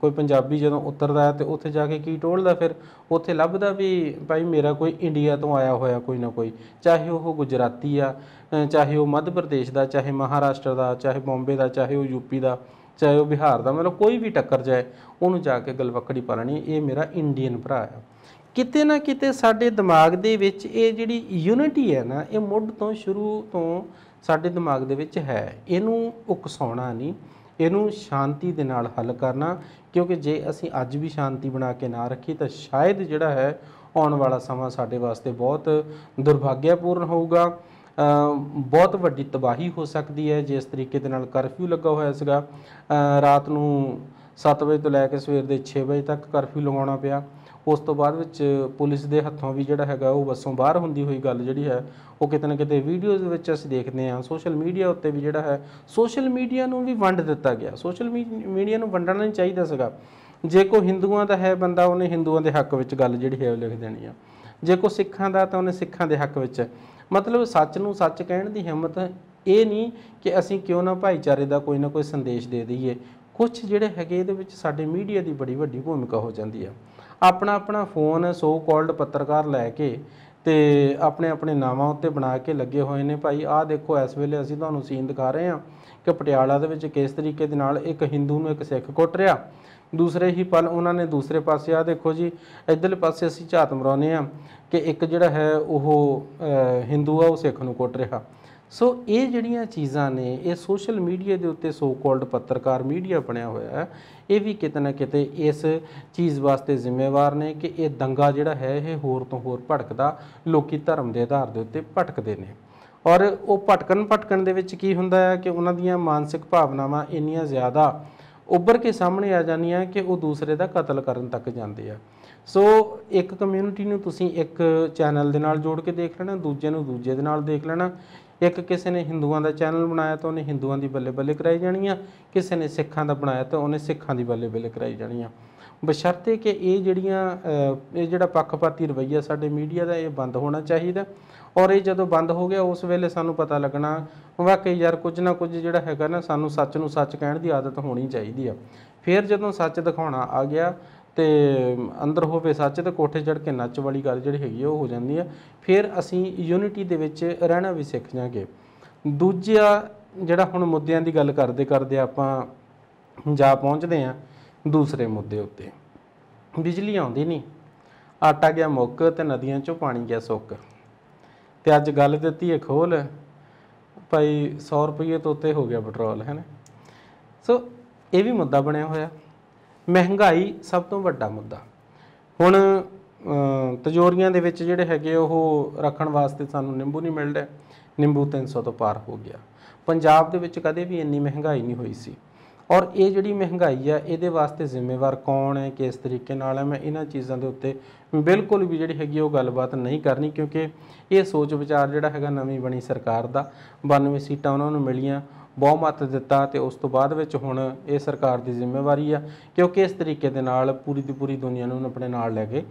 ਕੋਈ ਪੰਜਾਬੀ ਜਦੋਂ ਉਤਰਦਾ ਹੈ ਤੇ ਉੱਥੇ ਜਾ ਕੇ ਕੀ ਟੋਲਦਾ ਫਿਰ ਉੱਥੇ ਲੱਭਦਾ ਵੀ ਭਾਈ ਮੇਰਾ ਕੋਈ ਇੰਡੀਆ ਤੋਂ ਆਇਆ ਹੋਇਆ ਕੋਈ ਨਾ ਕੋਈ ਚਾਹੇ ਉਹ ਗੁਜਰਾਤੀ ਆ ਚਾਹੇ ਉਹ ਮੱਧ ਪ੍ਰਦੇਸ਼ ਦਾ ਚਾਹੇ ਮਹਾਰਾਸ਼ਟਰ ਦਾ ਚਾਹੇ ਬੰਬੇ ਦਾ ਚਾਹੇ ਉਹ ਯੂਪੀ ਦਾ ਚਾਹੇ ਉਹ ਬਿਹਾਰ ਦਾ ਮਤਲਬ ਕੋਈ ਵੀ ਟੱਕਰ ਜਾਏ ਉਹਨੂੰ ਜਾ ਕੇ ਗਲਵਕੜੀ ਪਾਲਣੀ ਇਹ ਮੇਰਾ ਇੰਡੀਅਨ ਭਰਾ ਆ ਕਿਤੇ ਨਾ ਕਿਤੇ ਸਾਡੇ ਦਿਮਾਗ ਦੇ ਵਿੱਚ ਇਹ ਜਿਹੜੀ ਯੂਨਿਟੀ ਹੈ ਨਾ ਇਹ ਮੁੱਢ ਤੋਂ ਸ਼ੁਰੂ ਤੋਂ ਸਾਡੇ ਦਿਮਾਗ ਦੇ ਵਿੱਚ ਹੈ ਇਹਨੂੰ ਉਕਸਾਉਣਾ ਨਹੀਂ ਇਹਨੂੰ ਸ਼ਾਂਤੀ ਦੇ ਨਾਲ ਹੱਲ ਕਰਨਾ ਕਿਉਂਕਿ ਜੇ ਅਸੀਂ ਅੱਜ ਵੀ ਸ਼ਾਂਤੀ ਬਣਾ ਕੇ ਨਾ ਰੱਖੀ ਤਾਂ ਸ਼ਾਇਦ ਜਿਹੜਾ ਹੈ ਆਉਣ ਵਾਲਾ ਸਮਾਂ ਸਾਡੇ ਵਾਸਤੇ ਬਹੁਤ ਦੁਰਭਾਗਿਆਪੂਰਨ ਹੋਊਗਾ ਬਹੁਤ ਵੱਡੀ ਤਬਾਹੀ ਹੋ ਸਕਦੀ ਹੈ ਜਿਸ ਤਰੀਕੇ ਦੇ ਨਾਲ ਕਰਫਿਊ ਲੱਗਾ ਹੋਇਆ ਸੀਗਾ ਰਾਤ ਨੂੰ 7 ਵਜੇ ਤੋਂ ਲੈ ਕੇ ਸਵੇਰ ਦੇ 6 ਵਜੇ ਤੱਕ ਕਰਫਿਊ ਲਗਾਉਣਾ ਪਿਆ ਉਸ ਤੋਂ ਬਾਅਦ ਵਿੱਚ ਪੁਲਿਸ ਦੇ ਹੱਥੋਂ ਵੀ ਜਿਹੜਾ ਹੈਗਾ ਉਹ ਬੱਸੋਂ ਬਾਹਰ ਹੁੰਦੀ ਹੋਈ ਗੱਲ ਜਿਹੜੀ ਹੈ ਉਹ ਕਿਤੇ ਨਾ ਕਿਤੇ ਵੀਡੀਓਜ਼ ਵਿੱਚ ਅਸੀਂ ਦੇਖਦੇ ਹਾਂ ਸੋਸ਼ਲ ਮੀਡੀਆ ਉੱਤੇ ਵੀ ਜਿਹੜਾ ਹੈ ਸੋਸ਼ਲ ਮੀਡੀਆ ਨੂੰ ਵੀ ਵੰਡ ਦਿੱਤਾ ਗਿਆ ਸੋਸ਼ਲ ਮੀਡੀਆ ਨੂੰ ਵੰਡਣਾ ਨਹੀਂ ਚਾਹੀਦਾ ਸੀਗਾ ਜੇ ਕੋ ਹਿੰਦੂਆਂ ਦਾ ਹੈ ਬੰਦਾ ਉਹਨੇ ਹਿੰਦੂਆਂ ਦੇ ਹੱਕ ਵਿੱਚ ਗੱਲ ਜਿਹੜੀ ਹੈ ਉਹ ਲਿਖ ਦੇਣੀ ਆ ਜੇ ਕੋ ਸਿੱਖਾਂ ਦਾ ਤਾਂ ਉਹਨੇ ਸਿੱਖਾਂ ਦੇ ਹੱਕ ਵਿੱਚ ਮਤਲਬ ਸੱਚ ਨੂੰ ਸੱਚ ਕਹਿਣ ਦੀ ਹਿੰਮਤ ਇਹ ਨਹੀਂ ਕਿ ਅਸੀਂ ਕਿਉਂ ਨਾ ਭਾਈਚਾਰੇ ਦਾ ਕੋਈ ਨਾ ਕੋਈ ਸੰਦੇਸ਼ ਦੇ ਦਈਏ ਕੁਝ ਜਿਹੜੇ ਹੈਗੇ ਇਹਦੇ ਵਿੱਚ ਸਾਡੇ ਮੀਡੀਆ ਦੀ ਬੜੀ ਵੱਡੀ ਭੂਮਿਕਾ ਹੋ ਜਾਂਦੀ ਆ ਆਪਣਾ ਆਪਣਾ ਫੋਨ ਸੋ ਕਾਲਡ ਪੱਤਰਕਾਰ ਲੈ ਕੇ ਤੇ ਆਪਣੇ ਆਪਣੇ ਨਾਵਾਂ ਉੱਤੇ ਬਣਾ ਕੇ ਲੱਗੇ ਹੋਏ ਨੇ ਭਾਈ ਆਹ ਦੇਖੋ ਇਸ ਵੇਲੇ ਅਸੀਂ ਤੁਹਾਨੂੰ ਸੀਨ ਦਿਖਾ ਰਹੇ ਹਾਂ ਕਿ ਪਟਿਆਲਾ ਦੇ ਵਿੱਚ ਕਿਸ ਤਰੀਕੇ ਦੇ ਨਾਲ ਇੱਕ ਹਿੰਦੂ ਨੂੰ ਇੱਕ ਸਿੱਖ ਕੁੱਟ ਰਿਹਾ ਦੂਸਰੇ ਹੀ ਪਲ ਉਹਨਾਂ ਨੇ ਦੂਸਰੇ ਪਾਸੇ ਆ ਦੇਖੋ ਜੀ ਇਧਰਲੇ ਪਾਸੇ ਅਸੀਂ ਝਾਤ ਮਰਾਉਨੇ ਆ ਕਿ ਇੱਕ ਜਿਹੜਾ ਹੈ ਉਹ ਹਿੰਦੂ ਆ ਉਹ ਸਿੱਖ ਨੂੰ ਕੁੱਟ ਰਿਹਾ ਸੋ ਇਹ ਜਿਹੜੀਆਂ ਚੀਜ਼ਾਂ ਨੇ ਇਹ ਸੋਸ਼ਲ ਮੀਡੀਆ ਦੇ ਉੱਤੇ ਸੋ ਕਾਲਡ ਪੱਤਰਕਾਰ ਮੀਡੀਆ ਬਣਿਆ ਹੋਇਆ ਹੈ ਇਹ ਵੀ ਕਿਤੇ ਨਾ ਕਿਤੇ ਇਸ ਚੀਜ਼ ਵਾਸਤੇ ਜ਼ਿੰਮੇਵਾਰ ਨੇ ਕਿ ਇਹ ਦੰਗਾ ਜਿਹੜਾ ਹੈ ਇਹ ਹੋਰ ਤੋਂ ਹੋਰ ਭੜਕਦਾ ਲੋਕੀ ਧਰਮ ਦੇ ਆਧਾਰ ਦੇ ਉੱਤੇ ਭਟਕਦੇ ਨੇ ਔਰ ਉਹ ਭਟਕਣ ਭਟਕਣ ਦੇ ਵਿੱਚ ਕੀ ਹੁੰਦਾ ਹੈ ਕਿ ਉਹਨਾਂ ਦੀਆਂ ਮਾਨਸਿਕ ਭਾਵਨਾਵਾਂ ਇੰਨੀਆਂ ਜ਼ਿਆਦਾ ਉੱਭਰ ਕੇ ਸਾਹਮਣੇ ਆ ਜਾਂਦੀਆਂ ਕਿ ਉਹ ਦੂਸਰੇ ਦਾ ਕਤਲ ਕਰਨ ਤੱਕ ਜਾਂਦੇ ਆ ਸੋ ਇੱਕ ਕਮਿਊਨਿਟੀ ਨੂੰ ਤੁਸੀਂ ਇੱਕ ਚੈਨਲ ਦੇ ਨਾਲ ਜੋੜ ਕੇ ਦੇਖ ਲੈਣਾ ਦੂਜੇ ਨੂੰ ਦੂਜੇ ਦੇ ਨਾਲ ਦੇਖ ਲੈਣਾ ਇੱਕ ਕਿਸੇ ਨੇ ਹਿੰਦੂਆਂ ਦਾ ਚੈਨਲ ਬਣਾਇਆ ਤਾਂ ਉਹਨੇ ਹਿੰਦੂਆਂ ਦੀ ਬੱਲੇ ਬੱਲੇ ਕਰਾਈ ਜਾਣੀਆਂ ਕਿਸੇ ਨੇ ਸਿੱਖਾਂ ਦਾ ਬਣਾਇਆ ਤਾਂ ਉਹਨੇ ਸਿੱਖਾਂ ਦੀ ਬੱਲੇ ਬੱਲੇ ਕਰਾਈ ਜਾਣੀਆਂ ਬਸ਼ਰਤੇ ਕਿ ਇਹ ਜਿਹੜੀਆਂ ਇਹ ਜਿਹੜਾ ਪੱਖਪਾਤੀ ਰਵਈਆ ਸਾਡੇ ਮੀਡੀਆ ਦਾ ਇਹ ਬੰਦ ਹੋਣਾ ਚਾਹੀਦਾ ਔਰ ਇਹ ਜਦੋਂ ਬੰਦ ਹੋ ਗਿਆ ਉਸ ਵੇਲੇ ਸਾਨੂੰ ਪਤਾ ਲੱਗਣਾ ਵਾਕਈ ਯਾਰ ਕੁਝ ਨਾ ਕੁਝ ਜਿਹੜਾ ਹੈਗਾ ਨਾ ਸਾਨੂੰ ਸੱਚ ਨੂੰ ਸੱਚ ਕਹਿਣ ਦੀ ਆਦਤ ਹੋਣੀ ਚਾਹੀਦੀ ਆ ਫਿਰ ਜਦੋਂ ਸੱਚ ਦਿਖਾਉਣਾ ਆ ਗਿਆ ਤੇ ਅੰਦਰ ਹੋਵੇ ਸੱਚ ਤੇ ਕੋਠੇ ਚੜ ਕੇ ਨੱਚ ਵਾਲੀ ਗੱਲ ਜਿਹੜੀ ਹੈਗੀ ਉਹ ਹੋ ਜਾਂਦੀ ਹੈ ਫਿਰ ਅਸੀਂ ਯੂਨਿਟੀ ਦੇ ਵਿੱਚ ਰਹਿਣਾ ਵੀ ਸਿੱਖ ਜਾਾਂਗੇ ਦੂਜਾ ਜਿਹੜਾ ਹੁਣ ਮੁੱਦਿਆਂ ਦੀ ਗੱਲ ਕਰਦੇ ਕਰਦੇ ਆਪਾਂ ਜਾ ਪਹੁੰਚਦੇ ਆ ਦੂਸਰੇ ਮੁੱਦੇ ਉੱਤੇ ਬਿਜਲੀ ਆਉਂਦੀ ਨਹੀਂ ਆਟਾ ਗਿਆ ਮੁੱਕ ਤੇ ਨਦੀਆਂ ਚੋਂ ਪਾਣੀ ਗਿਆ ਸੁੱਕ ਤੇ ਅੱਜ ਗੱਲ ਦਿੱਤੀ ਹੈ ਖੋਲ ਭਾਈ 100 ਰੁਪਏ ਤੋਂ ਉੱਤੇ ਹੋ ਗਿਆ ਪੈਟਰੋਲ ਹੈ ਸੋ ਇਹ ਵੀ ਮੁੱਦਾ ਬਣਿਆ ਹੋਇਆ ਮਹਿੰਗਾਈ ਸਭ ਤੋਂ ਵੱਡਾ ਮੁੱਦਾ ਹੁਣ ਤਜੋਰੀਆਂ ਦੇ ਵਿੱਚ ਜਿਹੜੇ ਹੈਗੇ ਉਹ ਰੱਖਣ ਵਾਸਤੇ ਸਾਨੂੰ ਨਿੰਬੂ ਨਹੀਂ ਮਿਲ ਰਿਹਾ ਨਿੰਬੂ 300 ਤੋਂ ਪਾਰ ਹੋ ਗਿਆ ਪੰਜਾਬ ਦੇ ਵਿੱਚ ਕਦੇ ਵੀ ਇੰਨੀ ਮਹਿੰਗਾਈ ਨਹੀਂ ਹੋਈ ਸੀ ਔਰ ਇਹ ਜਿਹੜੀ ਮਹਿੰਗਾਈ ਆ ਇਹਦੇ ਵਾਸਤੇ ਜ਼ਿੰਮੇਵਾਰ ਕੌਣ ਹੈ ਕਿਸ ਤਰੀਕੇ ਨਾਲ ਹੈ ਮੈਂ ਇਹਨਾਂ ਚੀਜ਼ਾਂ ਦੇ ਉੱਤੇ ਬਿਲਕੁਲ ਵੀ ਜਿਹੜੀ ਹੈਗੀ ਉਹ ਗੱਲਬਾਤ ਨਹੀਂ ਕਰਨੀ ਕਿਉਂਕਿ ਇਹ ਸੋਚ ਵਿਚਾਰ ਜਿਹੜਾ ਹੈਗਾ ਨਵੀਂ ਬਣੀ ਸਰਕਾਰ ਦਾ 92 ਸੀਟਾਂ ਉਹਨਾਂ ਨੂੰ ਮਿਲੀਆਂ ਬਹੁਮਤ ਦਿੱਤਾ ਤੇ ਉਸ ਤੋਂ ਬਾਅਦ ਵਿੱਚ ਹੁਣ ਇਹ ਸਰਕਾਰ ਦੀ ਜ਼ਿੰਮੇਵਾਰੀ ਆ ਕਿਉਂਕਿ ਇਸ ਤਰੀਕੇ ਦੇ ਨਾਲ ਪੂਰੀ ਦੀ ਪੂਰੀ ਦੁਨੀਆ ਨੂੰ ਆਪਣੇ ਨਾਲ ਲੈ ਕੇ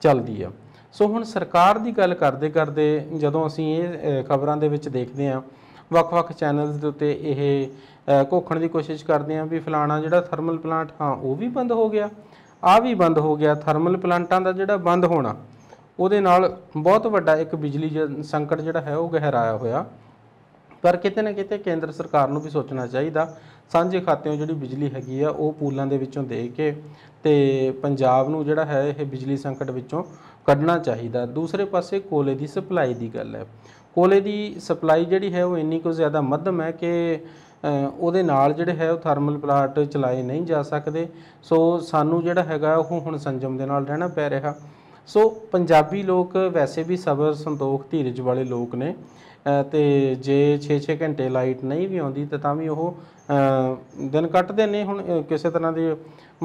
ਚੱਲਦੀ ਆ ਸੋ ਹੁਣ ਸਰਕਾਰ ਦੀ ਗੱਲ ਕਰਦੇ ਕਰਦੇ ਜਦੋਂ ਅਸੀਂ ਇਹ ਖਬਰਾਂ ਦੇ ਵਿੱਚ ਦੇਖਦੇ ਆ ਵੱਖ-ਵੱਖ ਚੈਨਲਸ ਦੇ ਉੱਤੇ ਇਹ ਕੋਖਣ ਦੀ ਕੋਸ਼ਿਸ਼ ਕਰਦੇ ਆ ਵੀ ਫਲਾਣਾ ਜਿਹੜਾ ਥਰਮਲ ਪਲਾਂਟ ਹਾਂ ਉਹ ਵੀ ਬੰਦ ਹੋ ਗਿਆ ਆ ਵੀ ਬੰਦ ਹੋ ਗਿਆ ਥਰਮਲ ਪਲਾਂਟਾਂ ਦਾ ਜਿਹੜਾ ਬੰਦ ਹੋਣਾ ਉਹਦੇ ਨਾਲ ਬਹੁਤ ਵੱਡਾ ਇੱਕ ਬਿਜਲੀ ਸੰਕਟ ਜਿਹੜਾ ਹੈ ਉਹ ਗਹਿਰਾਇਆ ਹੋਇਆ ਪਰ ਕਿਤੇ ਨਾ ਕਿਤੇ ਕੇਂਦਰ ਸਰਕਾਰ ਨੂੰ ਵੀ ਸੋਚਣਾ ਚਾਹੀਦਾ ਸਾਂਝੇ ਖਾਤਿਆਂ ਜਿਹੜੀ ਬਿਜਲੀ ਹੈਗੀ ਆ ਉਹ ਪੂਲਾਂ ਦੇ ਵਿੱਚੋਂ ਦੇ ਕੇ ਤੇ ਪੰਜਾਬ ਨੂੰ ਜਿਹੜਾ ਹੈ ਇਹ ਬਿਜਲੀ ਸੰਕਟ ਵਿੱਚੋਂ ਕੱਢਣਾ ਚਾਹੀਦਾ ਦੂਸਰੇ ਪਾਸੇ ਕੋਲੇ ਦੀ ਸਪਲਾਈ ਦੀ ਗੱਲ ਹੈ ਕੋਲੇ ਦੀ ਸਪਲਾਈ ਜਿਹੜੀ ਹੈ ਉਹ ਇੰਨੀ ਕੋ ਜ਼ਿਆਦਾ ਮੱਧਮ ਹੈ ਕਿ ਉਹਦੇ ਨਾਲ ਜਿਹੜੇ ਹੈ ਉਹ ਥਰਮਲ ਪਲਾਂਟ ਚਲਾਏ ਨਹੀਂ ਜਾ ਸਕਦੇ ਸੋ ਸਾਨੂੰ ਜਿਹੜਾ ਹੈਗਾ ਉਹ ਹੁਣ ਸੰਜਮ ਦੇ ਨਾਲ ਰਹਿਣਾ ਪੈ ਰਿਹਾ ਸੋ ਪੰਜਾਬੀ ਲੋਕ ਵੈਸੇ ਵੀ ਸਬਰ ਸੰਤੋਖ ਧੀਰਜ ਵਾਲੇ ਲੋਕ ਨੇ ਤੇ ਜੇ 6-6 ਘੰਟੇ ਲਾਈਟ ਨਹੀਂ ਵੀ ਆਉਂਦੀ ਤਾਂ ਤਾਂ ਵੀ ਉਹ ਦਿਨ ਕੱਟਦੇ ਨੇ ਹੁਣ ਕਿਸੇ ਤਰ੍ਹਾਂ ਦੀ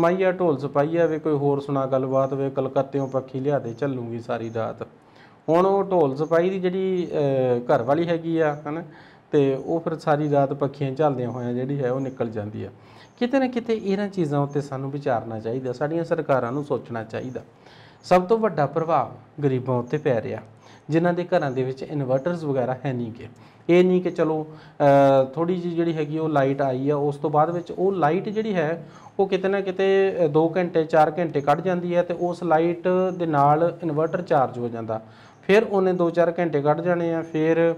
ਮਾਈਆ ਢੋਲ ਸਪਾਈਆ ਵੀ ਕੋਈ ਹੋਰ ਸੁਣਾ ਗੱਲਬਾਤ ਵੇ ਕਲਕੱਤਿਓਂ ਪੱਖੀ ਲਿਆ ਦੇ ਚੱਲੂਗੀ ਸਾਰੀ ਰਾਤ ਹੁਣ ਉਹ ਢੋਲ ਸਪਾਈ ਦੀ ਜਿਹੜੀ ਘਰ ਵਾਲੀ ਹੈਗੀ ਆ ਹਨ ਤੇ ਉਹ ਫਿਰ ਸਾਰੀ ਰਾਤ ਪੱਖੀਆਂ ਚੱਲਦੀਆਂ ਹੋਇਆਂ ਜਿਹੜੀ ਹੈ ਉਹ ਨਿਕਲ ਜਾਂਦੀ ਆ ਕਿਤੇ ਨਾ ਕਿਤੇ ਇਹਨਾਂ ਚੀਜ਼ਾਂ ਉੱਤੇ ਸਾਨੂੰ ਵਿਚਾਰਨਾ ਚਾਹੀਦਾ ਸਾਡੀਆਂ ਸਰਕਾਰਾਂ ਨੂੰ ਸੋਚਣਾ ਚਾਹੀਦਾ ਸਭ ਤੋਂ ਵੱਡਾ ਪ੍ਰਭਾਵ ਗਰੀਬਾਂ ਉੱਤੇ ਪੈ ਰਿਹਾ ਜਿਨ੍ਹਾਂ ਦੇ ਘਰਾਂ ਦੇ ਵਿੱਚ ਇਨਵਰਟਰਸ ਵਗੈਰਾ ਹੈ ਨਹੀਂ ਕੇ ਇਹ ਨਹੀਂ ਕਿ ਚਲੋ ਥੋੜੀ ਜੀ ਜਿਹੜੀ ਹੈਗੀ ਉਹ ਲਾਈਟ ਆਈ ਆ ਉਸ ਤੋਂ ਬਾਅਦ ਵਿੱਚ ਉਹ ਲਾਈਟ ਜਿਹੜੀ ਹੈ ਉਹ ਕਿਤੇ ਨਾ ਕਿਤੇ 2 ਘੰਟੇ 4 ਘੰਟੇ ਕੱਢ ਜਾਂਦੀ ਹੈ ਤੇ ਉਸ ਲਾਈਟ ਦੇ ਨਾਲ ਇਨਵਰਟਰ ਚਾਰਜ ਹੋ ਜਾਂਦਾ ਫਿਰ ਉਹਨੇ 2-4 ਘੰਟੇ ਕੱਢ ਜਾਣੇ ਆ ਫਿਰ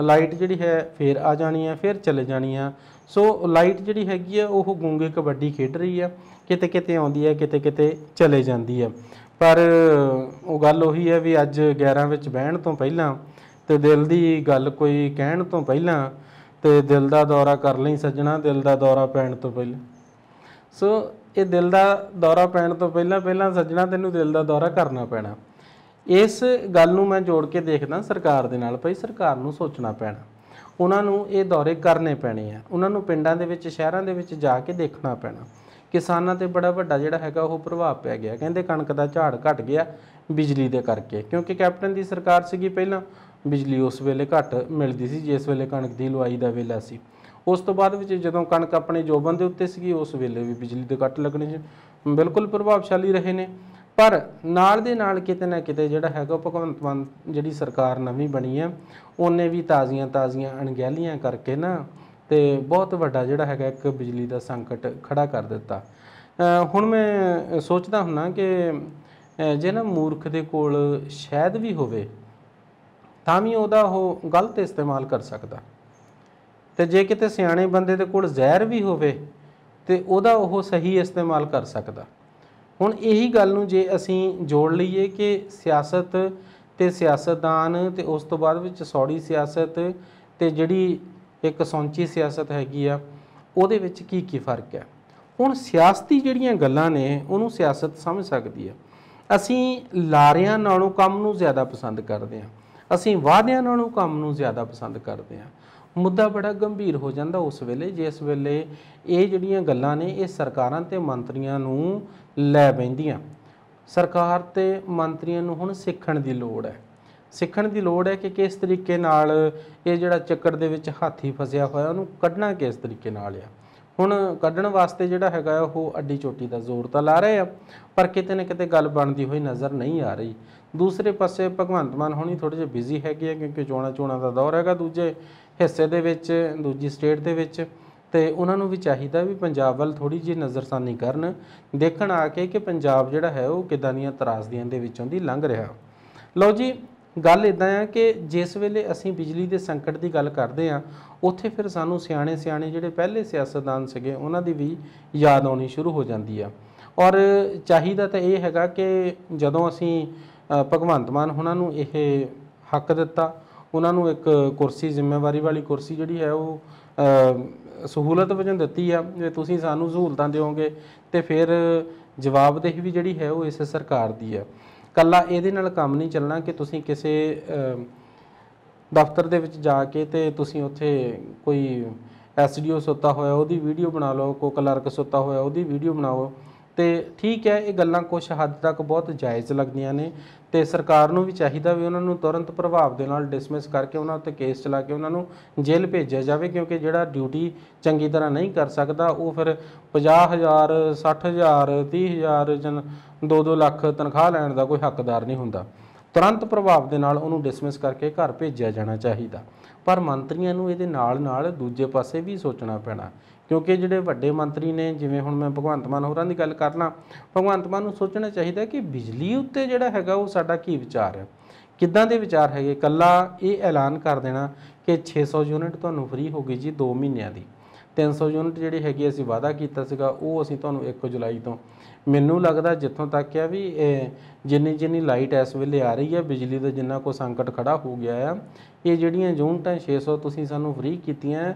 ਲਾਈਟ ਜਿਹੜੀ ਹੈ ਫੇਰ ਆ ਜਾਣੀ ਆ ਫਿਰ ਚਲੇ ਜਾਣੀ ਆ ਸੋ ਲਾਈਟ ਜਿਹੜੀ ਹੈਗੀ ਆ ਉਹ ਗੂੰਗੇ ਕਬੱਡੀ ਖੇਡ ਰਹੀ ਆ ਕਿਤੇ ਕਿਤੇ ਆਉਂਦੀ ਹੈ ਕਿਤੇ ਕਿਤੇ ਚਲੇ ਜਾਂਦੀ ਹੈ ਪਰ ਉਹ ਗੱਲ ਉਹੀ ਹੈ ਵੀ ਅੱਜ 11 ਵਿੱਚ ਬਹਿਣ ਤੋਂ ਪਹਿਲਾਂ ਤੇ ਦਿਲ ਦੀ ਗੱਲ ਕੋਈ ਕਹਿਣ ਤੋਂ ਪਹਿਲਾਂ ਤੇ ਦਿਲ ਦਾ ਦੌਰਾ ਕਰ ਲਈ ਸੱਜਣਾ ਦਿਲ ਦਾ ਦੌਰਾ ਪੈਣ ਤੋਂ ਪਹਿਲਾਂ ਸੋ ਇਹ ਦਿਲ ਦਾ ਦੌਰਾ ਪੈਣ ਤੋਂ ਪਹਿਲਾਂ ਪਹਿਲਾਂ ਸੱਜਣਾ ਤੈਨੂੰ ਦਿਲ ਦਾ ਦੌਰਾ ਕਰਨਾ ਪੈਣਾ ਇਸ ਗੱਲ ਨੂੰ ਮੈਂ ਜੋੜ ਕੇ ਦੇਖਦਾ ਸਰਕਾਰ ਦੇ ਨਾਲ ਭਈ ਸਰਕਾਰ ਨੂੰ ਸੋਚਣਾ ਪੈਣਾ ਉਹਨਾਂ ਨੂੰ ਇਹ ਦੌਰੇ ਕਰਨੇ ਪੈਣੇ ਆ ਉਹਨਾਂ ਨੂੰ ਪਿੰਡਾਂ ਦੇ ਵਿੱਚ ਸ਼ਹਿਰਾਂ ਦੇ ਵਿੱਚ ਜਾ ਕੇ ਦੇਖਣਾ ਪੈਣਾ ਕਿਸਾਨਾਂ ਤੇ ਬੜਾ ਵੱਡਾ ਜਿਹੜਾ ਹੈਗਾ ਉਹ ਪ੍ਰਭਾਵ ਪਿਆ ਗਿਆ ਕਹਿੰਦੇ ਕਣਕ ਦਾ ਝਾੜ ਘਟ ਗਿਆ ਬਿਜਲੀ ਦੇ ਕਰਕੇ ਕਿਉਂਕਿ ਕੈਪਟਨ ਦੀ ਸਰਕਾਰ ਸੀਗੀ ਪਹਿਲਾਂ ਬਿਜਲੀ ਉਸ ਵੇਲੇ ਘੱਟ ਮਿਲਦੀ ਸੀ ਜਿਸ ਵੇਲੇ ਕਣਕ ਦੀ ਲੁਆਈ ਦਾ ਵੇਲਾ ਸੀ ਉਸ ਤੋਂ ਬਾਅਦ ਵਿੱਚ ਜਦੋਂ ਕਣਕ ਆਪਣੇ ਜੋਬਨ ਦੇ ਉੱਤੇ ਸੀਗੀ ਉਸ ਵੇਲੇ ਵੀ ਬਿਜਲੀ ਦੇ ਕੱਟ ਲੱਗਣੇ ਬਿਲਕੁਲ ਪ੍ਰਭਾਵਸ਼ਾਲੀ ਰਹੇ ਨੇ ਪਰ ਨਾਲ ਦੇ ਨਾਲ ਕਿਤੇ ਨਾ ਕਿਤੇ ਜਿਹੜਾ ਹੈਗਾ ਭਗਵੰਤ ਮਾਨ ਜਿਹੜੀ ਸਰਕਾਰ ਨਵੀਂ ਬਣੀ ਹੈ ਉਹਨੇ ਵੀ ਤਾਜ਼ੀਆਂ ਤਾਜ਼ੀਆਂ ਅਣਗਹਿਲੀਆਂ ਕਰਕੇ ਨਾ ਤੇ ਬਹੁਤ ਵੱਡਾ ਜਿਹੜਾ ਹੈਗਾ ਇੱਕ ਬਿਜਲੀ ਦਾ ਸੰਕਟ ਖੜਾ ਕਰ ਦਿੱਤਾ ਹੁਣ ਮੈਂ ਸੋਚਦਾ ਹੁੰਨਾ ਕਿ ਜੇ ਨਾ ਮੂਰਖ ਦੇ ਕੋਲ ਸ਼ਾਇਦ ਵੀ ਹੋਵੇ ਤਾਂ ਵੀ ਉਹਦਾ ਉਹ ਗਲਤ ਇਸਤੇਮਾਲ ਕਰ ਸਕਦਾ ਤੇ ਜੇ ਕਿਤੇ ਸਿਆਣੇ ਬੰਦੇ ਦੇ ਕੋਲ ਜ਼ਹਿਰ ਵੀ ਹੋਵੇ ਤੇ ਉਹਦਾ ਉਹ ਸਹੀ ਇਸਤੇਮਾਲ ਕਰ ਸਕਦਾ ਹੁਣ ਇਹੀ ਗੱਲ ਨੂੰ ਜੇ ਅਸੀਂ ਜੋੜ ਲਈਏ ਕਿ ਸਿਆਸਤ ਤੇ ਸਿਆਸਤਦਾਨ ਤੇ ਉਸ ਤੋਂ ਬਾਅਦ ਵਿੱਚ ਸੌੜੀ ਸਿਆਸਤ ਤੇ ਜਿਹੜੀ ਇੱਕ ਸੌਂਚੀ ਸਿਆਸਤ ਹੈਗੀ ਆ ਉਹਦੇ ਵਿੱਚ ਕੀ ਕੀ ਫਰਕ ਹੈ ਹੁਣ ਸਿਆਸਤੀ ਜਿਹੜੀਆਂ ਗੱਲਾਂ ਨੇ ਉਹਨੂੰ ਸਿਆਸਤ ਸਮਝ ਸਕਦੀ ਆ ਅਸੀਂ ਲਾਰਿਆਂ ਨਾਲੋਂ ਕੰਮ ਨੂੰ ਜ਼ਿਆਦਾ ਪਸੰਦ ਕਰਦੇ ਆ ਅਸੀਂ ਵਾਅਦਿਆਂ ਨਾਲੋਂ ਕੰਮ ਨੂੰ ਜ਼ਿਆਦਾ ਪਸੰਦ ਕਰਦੇ ਆ ਮੁੱਦਾ ਬੜਾ ਗੰਭੀਰ ਹੋ ਜਾਂਦਾ ਉਸ ਵੇਲੇ ਜਿਸ ਵੇਲੇ ਇਹ ਜਿਹੜੀਆਂ ਗੱਲਾਂ ਨੇ ਇਹ ਸਰਕਾਰਾਂ ਤੇ ਮੰਤਰੀਆਂ ਨੂੰ ਲੈ ਬੈਂਦੀਆਂ ਸਰਕਾਰ ਤੇ ਮੰਤਰੀਆਂ ਨੂੰ ਹੁਣ ਸਿੱਖਣ ਦੀ ਲੋੜ ਹੈ ਸਿੱਖਣ ਦੀ ਲੋੜ ਹੈ ਕਿ ਕਿਸ ਤਰੀਕੇ ਨਾਲ ਇਹ ਜਿਹੜਾ ਚੱਕਰ ਦੇ ਵਿੱਚ ਹਾਥੀ ਫਸਿਆ ਹੋਇਆ ਉਹਨੂੰ ਕੱਢਣਾ ਕਿਸ ਤਰੀਕੇ ਨਾਲ ਆ ਹੁਣ ਕੱਢਣ ਵਾਸਤੇ ਜਿਹੜਾ ਹੈਗਾ ਉਹ ਅੱਡੀ ਚੋਟੀ ਦਾ ਜ਼ੋਰ ਤਾਂ ਲਾ ਰਹੇ ਆ ਪਰ ਕਿਤੇ ਨਾ ਕਿਤੇ ਗੱਲ ਬਣਦੀ ਹੋਈ ਨਜ਼ਰ ਨਹੀਂ ਆ ਰਹੀ ਦੂਸਰੇ ਪਾਸੇ ਭਗਵੰਤ ਮਾਨ ਹੋਣੀ ਥੋੜੇ ਜਿਹਾ ਬਿਜ਼ੀ ਹੈਗੇ ਆ ਕਿਉਂਕਿ ਚੋਣਾ ਚੋਣਾ ਦਾ ਦੌਰ ਹੈਗਾ ਦੂਜੇ ਹਿੱਸੇ ਦੇ ਵਿੱਚ ਦੂਜੀ ਸਟੇਟ ਦੇ ਵਿੱਚ ਤੇ ਉਹਨਾਂ ਨੂੰ ਵੀ ਚਾਹੀਦਾ ਵੀ ਪੰਜਾਬ ਵੱਲ ਥੋੜੀ ਜਿਹੀ ਨਜ਼ਰਸਾਨੀ ਕਰਨ ਦੇਖਣ ਆ ਕੇ ਕਿ ਪੰਜਾਬ ਜਿਹੜਾ ਹੈ ਉਹ ਕਿਦਾਂ ਦੀਆਂ ਤਰਾਸਦੀਆਂ ਦੇ ਵਿੱਚੋਂ ਦੀ ਲੰਘ ਰਿਹਾ ਲਓ ਜੀ ਗੱਲ ਇਦਾਂ ਆ ਕਿ ਜਿਸ ਵੇਲੇ ਅਸੀਂ ਬਿਜਲੀ ਦੇ ਸੰਕਟ ਦੀ ਗੱਲ ਕਰਦੇ ਆ ਉੱਥੇ ਫਿਰ ਸਾਨੂੰ ਸਿਆਣੇ ਸਿਆਣੇ ਜਿਹੜੇ ਪਹਿਲੇ ਸਿਆਸਤਦਾਨ ਸੀਗੇ ਉਹਨਾਂ ਦੀ ਵੀ ਯਾਦ ਆਉਣੀ ਸ਼ੁਰੂ ਹੋ ਜਾਂਦੀ ਆ ਔਰ ਚਾਹੀਦਾ ਤਾਂ ਇਹ ਹੈਗਾ ਕਿ ਜਦੋਂ ਅਸੀਂ ਭਗਵੰਤ ਮਾਨ ਉਹਨਾਂ ਨੂੰ ਇਹ ਹੱਕ ਦਿੱਤਾ ਉਹਨਾਂ ਨੂੰ ਇੱਕ ਕੁਰਸੀ ਜ਼ਿੰਮੇਵਾਰੀ ਵਾਲੀ ਕੁਰਸੀ ਜਿਹੜੀ ਹੈ ਉਹ ਸਹੂਲਤ ਵਜੋਂ ਦਿੱਤੀ ਆ ਜੇ ਤੁਸੀਂ ਸਾਨੂੰ ਸਹੂਲਤਾਂ ਦਿਓਗੇ ਤੇ ਫਿਰ ਜਵਾਬਦੇਹੀ ਵੀ ਜਿਹੜੀ ਹੈ ਉਹ ਇਸ ਸਰਕਾਰ ਦੀ ਆ ਕੱਲਾ ਇਹਦੇ ਨਾਲ ਕੰਮ ਨਹੀਂ ਚੱਲਣਾ ਕਿ ਤੁਸੀਂ ਕਿਸੇ ਦਫ਼ਤਰ ਦੇ ਵਿੱਚ ਜਾ ਕੇ ਤੇ ਤੁਸੀਂ ਉੱਥੇ ਕੋਈ ਐਸਡੀਓ ਸੁੱਤਾ ਹੋਇਆ ਉਹਦੀ ਵੀਡੀਓ ਬਣਾ ਲਓ ਕੋ ਕਲਰਕ ਸੁੱਤਾ ਹੋਇਆ ਉਹਦੀ ਵੀਡੀਓ ਬਣਾਓ ਤੇ ਠੀਕ ਹੈ ਇਹ ਗੱਲਾਂ ਕੁਝ ਹੱਦ ਤੱਕ ਬਹੁਤ ਜਾਇਜ਼ ਲੱਗਦੀਆਂ ਨੇ ਤੇ ਸਰਕਾਰ ਨੂੰ ਵੀ ਚਾਹੀਦਾ ਵੀ ਉਹਨਾਂ ਨੂੰ ਤੁਰੰਤ ਪ੍ਰਭਾਵ ਦੇ ਨਾਲ ਡਿਸਮਿਸ ਕਰਕੇ ਉਹਨਾਂ ਉੱਤੇ ਕੇਸ ਚਲਾ ਕੇ ਉਹਨਾਂ ਨੂੰ ਜੇਲ੍ਹ ਭੇਜਿਆ ਜਾਵੇ ਕਿਉਂਕਿ ਜਿਹੜਾ ਡਿਊਟੀ ਚੰਗੀ ਤਰ੍ਹਾਂ ਨਹੀਂ ਕਰ ਸਕਦਾ ਉਹ ਫਿਰ 50000 60000 30000 ਜਨ 2-2 ਲੱਖ ਤਨਖਾਹ ਲੈਣ ਦਾ ਕੋਈ ਹੱਕਦਾਰ ਨਹੀਂ ਹੁੰਦਾ ਤੁਰੰਤ ਪ੍ਰਭਾਵ ਦੇ ਨਾਲ ਉਹਨੂੰ ਡਿਸਮਿਸ ਕਰਕੇ ਘਰ ਭੇਜਿਆ ਜਾਣਾ ਚਾਹੀਦਾ ਪਰ ਮੰਤਰੀਆਂ ਨੂੰ ਇਹਦੇ ਨਾਲ-ਨਾਲ ਦੂਜੇ ਪਾਸੇ ਵੀ ਸੋਚਣਾ ਪੈਣਾ ਕਿਉਂਕਿ ਜਿਹੜੇ ਵੱਡੇ ਮੰਤਰੀ ਨੇ ਜਿਵੇਂ ਹੁਣ ਮੈਂ ਭਗਵੰਤ ਮਾਨ ਹੋਰਾਂ ਦੀ ਗੱਲ ਕਰਨਾ ਭਗਵੰਤ ਮਾਨ ਨੂੰ ਸੋਚਣਾ ਚਾਹੀਦਾ ਕਿ ਬਿਜਲੀ ਉੱਤੇ ਜਿਹੜਾ ਹੈਗਾ ਉਹ ਸਾਡਾ ਕੀ ਵਿਚਾਰ ਹੈ ਕਿੱਦਾਂ ਦੇ ਵਿਚਾਰ ਹੈਗੇ ਕੱਲਾ ਇਹ ਐਲਾਨ ਕਰ ਦੇਣਾ ਕਿ 600 ਯੂਨਿਟ ਤੁਹਾਨੂੰ ਫ੍ਰੀ ਹੋ ਗਈ ਜੀ 2 ਮਹੀਨਿਆਂ ਦੀ 300 ਯੂਨਿਟ ਜਿਹੜੀ ਹੈਗੀ ਅਸੀਂ ਵਾਅਦਾ ਕੀਤਾ ਸੀਗਾ ਉਹ ਅਸੀਂ ਤੁਹਾਨੂੰ 1 ਜੁਲਾਈ ਤੋਂ ਮੈਨੂੰ ਲੱਗਦਾ ਜਿੱਥੋਂ ਤੱਕ ਆ ਵੀ ਜਿੰਨੀ ਜਿੰਨੀ ਲਾਈਟ ਇਸ ਵੇਲੇ ਆ ਰਹੀ ਹੈ ਬਿਜਲੀ ਦਾ ਜਿੰਨਾ ਕੋ ਸੰਕਟ ਖੜਾ ਹੋ ਗਿਆ ਆ ਇਹ ਜਿਹੜੀਆਂ ਯੂਨਿਟਾਂ 600 ਤੁਸੀਂ ਸਾਨੂੰ ਫ੍ਰੀ ਕੀਤੀਆਂ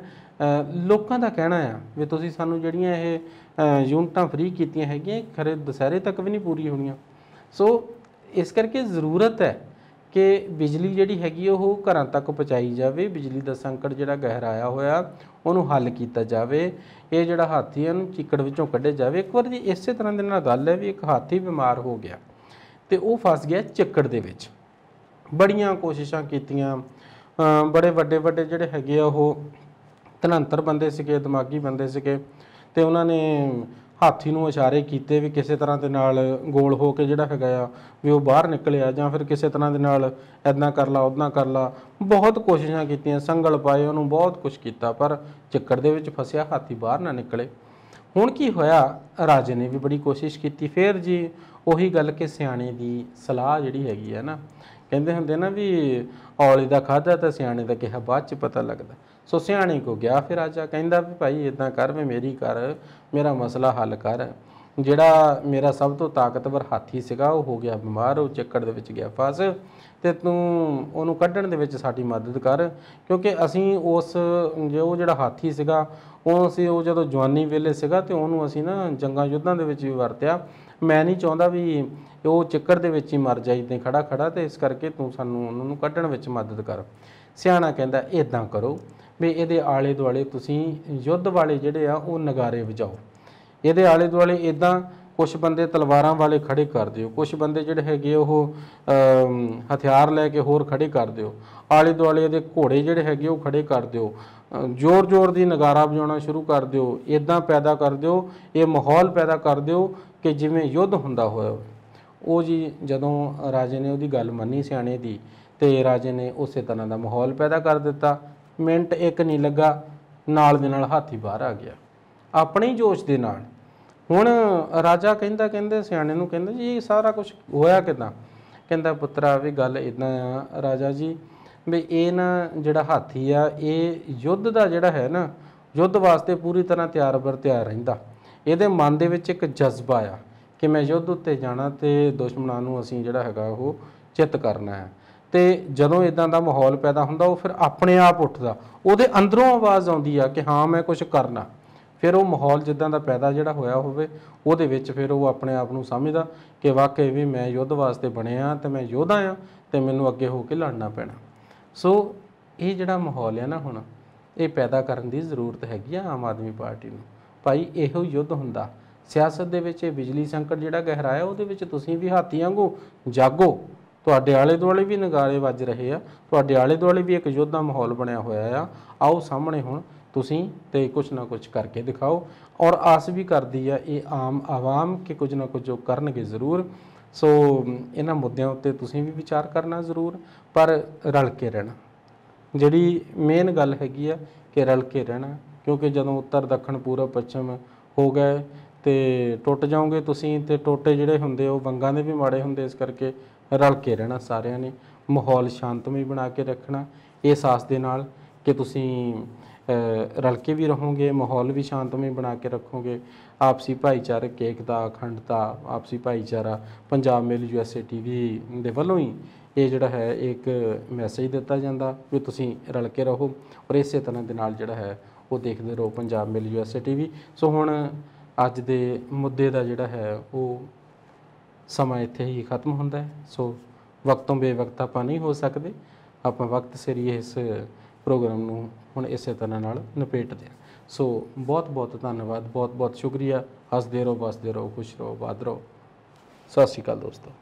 ਲੋਕਾਂ ਦਾ ਕਹਿਣਾ ਆ ਵੀ ਤੁਸੀਂ ਸਾਨੂੰ ਜਿਹੜੀਆਂ ਇਹ ਯੂਨਿਟਾਂ ਫ੍ਰੀ ਕੀਤੀਆਂ ਹੈਗੀਆਂ ਖਰੇ ਦਸਹਿਰੇ ਤੱਕ ਵੀ ਨਹੀਂ ਪੂਰੀ ਹੋਣੀਆਂ ਸੋ ਇਸ ਕਰਕੇ ਜ਼ਰੂਰਤ ਹੈ ਕਿ ਬਿਜਲੀ ਜਿਹੜੀ ਹੈਗੀ ਉਹ ਘਰਾਂ ਤੱਕ ਪਹੁੰਚਾਈ ਜਾਵੇ ਬਿਜਲੀ ਦਾ ਸੰਕਟ ਜਿਹੜਾ ਗਹਿਰਾਇਆ ਹੋਇਆ ਉਹਨੂੰ ਹੱਲ ਕੀਤਾ ਜਾਵੇ ਇਹ ਜਿਹੜਾ ਹਾਥੀ ਇਹਨੂੰ ਚਿੱਕੜ ਵਿੱਚੋਂ ਕੱਢੇ ਜਾਵੇ ਇੱਕ ਵਾਰ ਜੀ ਇਸੇ ਤਰ੍ਹਾਂ ਦੇ ਨਾਲ ਗੱਲ ਹੈ ਵੀ ਇੱਕ ਹਾਥੀ ਬਿਮਾਰ ਹੋ ਗਿਆ ਤੇ ਉਹ ਫਸ ਗਿਆ ਚਿੱਕੜ ਦੇ ਵਿੱਚ ਬੜੀਆਂ ਕੋਸ਼ਿਸ਼ਾਂ ਕੀਤੀਆਂ ਬੜੇ ਵੱਡੇ ਵੱਡੇ ਜਿਹੜੇ ਹੈਗੇ ਆ ਉਹ ਤਨੰਤਰ ਬੰਦੇ ਸੀਗੇ ਦਿਮਾਗੀ ਬੰਦੇ ਸੀਗੇ ਤੇ ਉਹਨਾਂ ਨੇ ਹਾਥੀ ਨੂੰ ਇਸ਼ਾਰੇ ਕੀਤੇ ਵੀ ਕਿਸੇ ਤਰ੍ਹਾਂ ਦੇ ਨਾਲ ਗੋਲ ਹੋ ਕੇ ਜਿਹੜਾ ਹੈਗਾ ਆ ਵੀ ਉਹ ਬਾਹਰ ਨਿਕਲਿਆ ਜਾਂ ਫਿਰ ਕਿਸੇ ਤਰ੍ਹਾਂ ਦੇ ਨਾਲ ਐਦਾਂ ਕਰ ਲਾ ਉਦਾਂ ਕਰ ਲਾ ਬਹੁਤ ਕੋਸ਼ਿਸ਼ਾਂ ਕੀਤੀਆਂ ਸੰਗਲ ਪਾਏ ਉਹਨੂੰ ਬਹੁਤ ਕੁਝ ਕੀਤਾ ਪਰ ਚੱਕਰ ਦੇ ਵਿੱਚ ਫਸਿਆ ਹਾਥੀ ਬਾਹਰ ਨਾ ਨਿਕਲੇ ਹੁਣ ਕੀ ਹੋਇਆ ਰਾਜੇ ਨੇ ਵੀ ਬੜੀ ਕੋਸ਼ਿਸ਼ ਕੀਤੀ ਫੇਰ ਜੀ ਉਹੀ ਗੱਲ ਕਿ ਸਿਆਣੇ ਦੀ ਸਲਾਹ ਜਿਹੜੀ ਹੈਗੀ ਹੈ ਨਾ ਕਹਿੰਦੇ ਹੁੰਦੇ ਨਾ ਵੀ ਔਲੇ ਦਾ ਖਾਦਾ ਤਾਂ ਸਿਆਣੇ ਦਾ ਕਿਹਾ ਬਾਅਦ ਚ ਪਤਾ ਲੱਗਦਾ ਸੋ ਸਿਆਣੇ ਕੋ ਗਿਆ ਫਿਰ ਆਜਾ ਕਹਿੰਦਾ ਵੀ ਭਾਈ ਇਦਾਂ ਕਰ ਵੇ ਮੇਰੀ ਕਰ ਮੇਰਾ ਮਸਲਾ ਹੱਲ ਕਰ ਜਿਹੜਾ ਮੇਰਾ ਸਭ ਤੋਂ ਤਾਕਤਵਰ ਹਾਥੀ ਸੀਗਾ ਉਹ ਹੋ ਗਿਆ ਬਿਮਾਰ ਉਹ ਚੱਕਰ ਦੇ ਵਿੱਚ ਗਿਆ ਫਸ ਤੇ ਤੂੰ ਉਹਨੂੰ ਕੱਢਣ ਦੇ ਵਿੱਚ ਸਾਡੀ ਮਦਦ ਕਰ ਕਿਉਂਕਿ ਅਸੀਂ ਉਸ ਜੋ ਜਿਹੜਾ ਹਾਥੀ ਸੀਗਾ ਉਹ ਅਸੀਂ ਉਹ ਜਦੋਂ ਜਵਾਨੀ ਵੇਲੇ ਸੀਗਾ ਤੇ ਉਹਨੂੰ ਅਸੀਂ ਨਾ ਜੰਗਾਂ ਯੁੱਧਾਂ ਦੇ ਵਿੱਚ ਵੀ ਵਰਤਿਆ ਮੈਂ ਨਹੀਂ ਚਾਹੁੰਦਾ ਵੀ ਉਹ ਚੱਕਰ ਦੇ ਵਿੱਚ ਹੀ ਮਰ ਜਾਈ ਤੇ ਖੜਾ ਖੜਾ ਤੇ ਇਸ ਕਰਕੇ ਤੂੰ ਸਾਨੂੰ ਉਹਨੂੰ ਕੱਢਣ ਵਿੱਚ ਮਦਦ ਕਰ ਸਿਆਣਾ ਕਹਿੰਦਾ ਇਦਾਂ ਕਰੋ ਵੀ ਇਹਦੇ ਆਲੇ ਦੁਆਲੇ ਤੁਸੀਂ ਯੁੱਧ ਵਾਲੇ ਜਿਹੜੇ ਆ ਉਹ ਨਗਾਰੇ ਵਜਾਓ ਇਹਦੇ ਆਲੇ ਦੁਆਲੇ ਇਦਾਂ ਕੁਝ ਬੰਦੇ ਤਲਵਾਰਾਂ ਵਾਲੇ ਖੜੇ ਕਰ ਦਿਓ ਕੁਝ ਬੰਦੇ ਜਿਹੜੇ ਹੈਗੇ ਉਹ ਹਥਿਆਰ ਲੈ ਕੇ ਹੋਰ ਖੜੇ ਕਰ ਦਿਓ ਆਲੇ ਦੁਆਲੇ ਦੇ ਘੋੜੇ ਜਿਹੜੇ ਹੈਗੇ ਉਹ ਖੜੇ ਕਰ ਦਿਓ ਜ਼ੋਰ-ਜ਼ੋਰ ਦੀ ਨਗਾਰਾ ਵਜਾਉਣਾ ਸ਼ੁਰੂ ਕਰ ਦਿਓ ਇਦਾਂ ਪੈਦਾ ਕਰ ਦਿਓ ਇਹ ਮਾਹੌਲ ਪੈਦਾ ਕਰ ਦਿਓ ਕਿ ਜਿਵੇਂ ਯੁੱਧ ਹੁੰਦਾ ਹੋਇਆ ਉਹ ਜੀ ਜਦੋਂ ਰਾਜੇ ਨੇ ਉਹਦੀ ਗੱਲ ਮੰਨੀ ਸਿਆਣੇ ਦੀ ਤੇ ਰਾਜੇ ਨੇ ਉਸੇ ਤਰ੍ਹਾਂ ਦਾ ਮਾਹੌਲ ਪੈਦਾ ਕਰ ਦਿੱਤਾ ਮਿੰਟ ਇੱਕ ਨਹੀਂ ਲੱਗਾ ਨਾਲ ਦੇ ਨਾਲ ਹਾਥੀ ਬਾਹਰ ਆ ਗਿਆ ਆਪਣੇ ਜੋਸ਼ ਦੇ ਨਾਲ ਹੁਣ ਰਾਜਾ ਕਹਿੰਦਾ ਕਹਿੰਦੇ ਸਿਆਣੇ ਨੂੰ ਕਹਿੰਦਾ ਜੀ ਸਾਰਾ ਕੁਝ ਹੋਇਆ ਕਿਦਾਂ ਕਹਿੰਦਾ ਪੁੱਤਰਾ ਵੀ ਗੱਲ ਇਦਾਂ ਆ ਰਾਜਾ ਜੀ ਵੀ ਇਹ ਨਾ ਜਿਹੜਾ ਹਾਥੀ ਆ ਇਹ ਯੁੱਧ ਦਾ ਜਿਹੜਾ ਹੈ ਨਾ ਯੁੱਧ ਵਾਸਤੇ ਪੂਰੀ ਤਰ੍ਹਾਂ ਤਿਆਰ ਬਰ ਤਿਆਰ ਰਹਿੰਦਾ ਇਹਦੇ ਮਨ ਦੇ ਵਿੱਚ ਇੱਕ ਜਜ਼ਬਾ ਆ ਕਿ ਮੈਂ ਯੁੱਧ ਉੱਤੇ ਜਾਣਾ ਤੇ ਦੁਸ਼ਮਣਾਂ ਨੂੰ ਅਸੀਂ ਜਿਹੜਾ ਹੈਗਾ ਉਹ ਚਿੱਤ ਕਰਨਾ ਹੈ ਤੇ ਜਦੋਂ ਇਦਾਂ ਦਾ ਮਾਹੌਲ ਪੈਦਾ ਹੁੰਦਾ ਉਹ ਫਿਰ ਆਪਣੇ ਆਪ ਉੱਠਦਾ ਉਹਦੇ ਅੰਦਰੋਂ ਆਵਾਜ਼ ਆਉਂਦੀ ਆ ਕਿ ਹਾਂ ਮੈਂ ਕੁਝ ਕਰਨਾ ਫਿਰ ਉਹ ਮਾਹੌਲ ਜਿੱਦਾਂ ਦਾ ਪੈਦਾ ਜਿਹੜਾ ਹੋਇਆ ਹੋਵੇ ਉਹਦੇ ਵਿੱਚ ਫਿਰ ਉਹ ਆਪਣੇ ਆਪ ਨੂੰ ਸਮਝਦਾ ਕਿ ਵਾਕਈ ਵੀ ਮੈਂ ਯੁੱਧ ਵਾਸਤੇ ਬਣਿਆ ਤੇ ਮੈਂ ਯੋਧਾ ਆ ਤੇ ਮੈਨੂੰ ਅੱਗੇ ਹੋ ਕੇ ਲੜਨਾ ਪੈਣਾ ਸੋ ਇਹ ਜਿਹੜਾ ਮਾਹੌਲ ਹੈ ਨਾ ਹੁਣ ਇਹ ਪੈਦਾ ਕਰਨ ਦੀ ਜ਼ਰੂਰਤ ਹੈਗੀ ਆ ਆਮ ਆਦਮੀ ਪਾਰਟੀ ਨੂੰ ਭਾਈ ਇਹੋ ਯੁੱਧ ਹੁੰਦਾ ਸਿਆਸਤ ਦੇ ਵਿੱਚ ਇਹ ਬਿਜਲੀ ਸੰਕਟ ਜਿਹੜਾ ਗਹਿਰਾਇਆ ਉਹਦੇ ਵਿੱਚ ਤੁਸੀਂ ਵੀ ਹਾਥੀ ਵਾਂਗੂ ਜਾਗੋ ਤੁਹਾਡੇ ਆਲੇ ਦੁਆਲੇ ਵੀ ਨਗਾਰੇ ਵੱਜ ਰਹੇ ਆ ਤੁਹਾਡੇ ਆਲੇ ਦੁਆਲੇ ਵੀ ਇੱਕ ਯੋਧਾ ਮਾਹੌਲ ਬਣਿਆ ਹੋਇਆ ਆ ਆਓ ਸਾਹਮਣੇ ਹੁਣ ਤੁਸੀਂ ਤੇ ਕੁਝ ਨਾ ਕੁਝ ਕਰਕੇ ਦਿਖਾਓ ਔਰ ਆਸ ਵੀ ਕਰਦੀ ਆ ਇਹ ਆਮ ਆਵਾਮ ਕਿ ਕੁਝ ਨਾ ਕੁਝ ਜੋ ਕਰਨਗੇ ਜ਼ਰੂਰ ਸੋ ਇਹਨਾਂ ਮੁੱਦਿਆਂ ਉੱਤੇ ਤੁਸੀਂ ਵੀ ਵਿਚਾਰ ਕਰਨਾ ਜ਼ਰੂਰ ਪਰ ਰਲ ਕੇ ਰਹਿਣਾ ਜਿਹੜੀ ਮੇਨ ਗੱਲ ਹੈਗੀ ਆ ਕਿ ਰਲ ਕੇ ਰਹਿਣਾ ਕਿਉਂਕਿ ਜਦੋਂ ਉੱਤਰ ਦੱਖਣ ਪੂਰਬ ਪੱਛਮ ਹੋ ਗਏ ਤੇ ਟੁੱਟ ਜਾਓਗੇ ਤੁਸੀਂ ਤੇ ਟੋਟੇ ਜਿਹੜੇ ਹੁੰਦੇ ਉਹ ਵੰਗਾਂ ਦੇ ਵੀ ਮਾੜੇ ਹੁੰਦੇ ਇਸ ਕਰਕੇ ਰਲ ਕੇ ਰਹਿਣਾ ਸਾਰਿਆਂ ਨੇ ਮਾਹੌਲ ਸ਼ਾਂਤਮਈ ਬਣਾ ਕੇ ਰੱਖਣਾ ਇਹ ਸਾਸ ਦੇ ਨਾਲ ਕਿ ਤੁਸੀਂ ਰਲ ਕੇ ਵੀ ਰਹੋਗੇ ਮਾਹੌਲ ਵੀ ਸ਼ਾਂਤਮਈ ਬਣਾ ਕੇ ਰੱਖੋਗੇ ਆਪਸੀ ਭਾਈਚਾਰਕ ਏਕਤਾ ਅਖੰਡਤਾ ਆਪਸੀ ਭਾਈਚਾਰਾ ਪੰਜਾਬ ਮਿਲ ਯੂਐਸਏ ਟੀਵੀ ਦੇ ਵੱਲੋਂ ਹੀ ਇਹ ਜਿਹੜਾ ਹੈ ਇੱਕ ਮੈਸੇਜ ਦਿੱਤਾ ਜਾਂਦਾ ਵੀ ਤੁਸੀਂ ਰਲ ਕੇ ਰਹੋ ਔਰ ਇਸੇ ਤਰ੍ਹਾਂ ਦੇ ਨਾਲ ਜਿਹੜਾ ਹੈ ਉਹ ਦੇਖਦੇ ਰਹੋ Punjab mail USA TV so ਹੁਣ ਅੱਜ ਦੇ ਮੁੱਦੇ ਦਾ ਜਿਹੜਾ ਹੈ ਉਹ ਸਮਾਂ ਇੱਥੇ ਹੀ ਖਤਮ ਹੁੰਦਾ ਹੈ ਸੋ ਵਕਤੋਂ ਬੇਵਕਤ ਆਪਾਂ ਨਹੀਂ ਹੋ ਸਕਦੇ ਆਪਾਂ ਵਕਤ ਸਿਰ ਇਸ ਪ੍ਰੋਗਰਾਮ ਨੂੰ ਹੁਣ ਇਸੇ ਤਰ੍ਹਾਂ ਨਾਲ ਨਿਪੇਟਦੇ ਹਾਂ ਸੋ ਬਹੁਤ ਬਹੁਤ ਧੰਨਵਾਦ ਬਹੁਤ ਬਹੁਤ ਸ਼ੁਕਰੀਆ ਹੱਸਦੇ ਰਹੋ ਬਸਦੇ ਰਹੋ ਖੁਸ਼ ਰਹੋ ਬਾਦ ਰਹੋ ਸਤਿ ਸ਼੍ਰੀ ਅਕਾਲ ਦੋਸਤੋ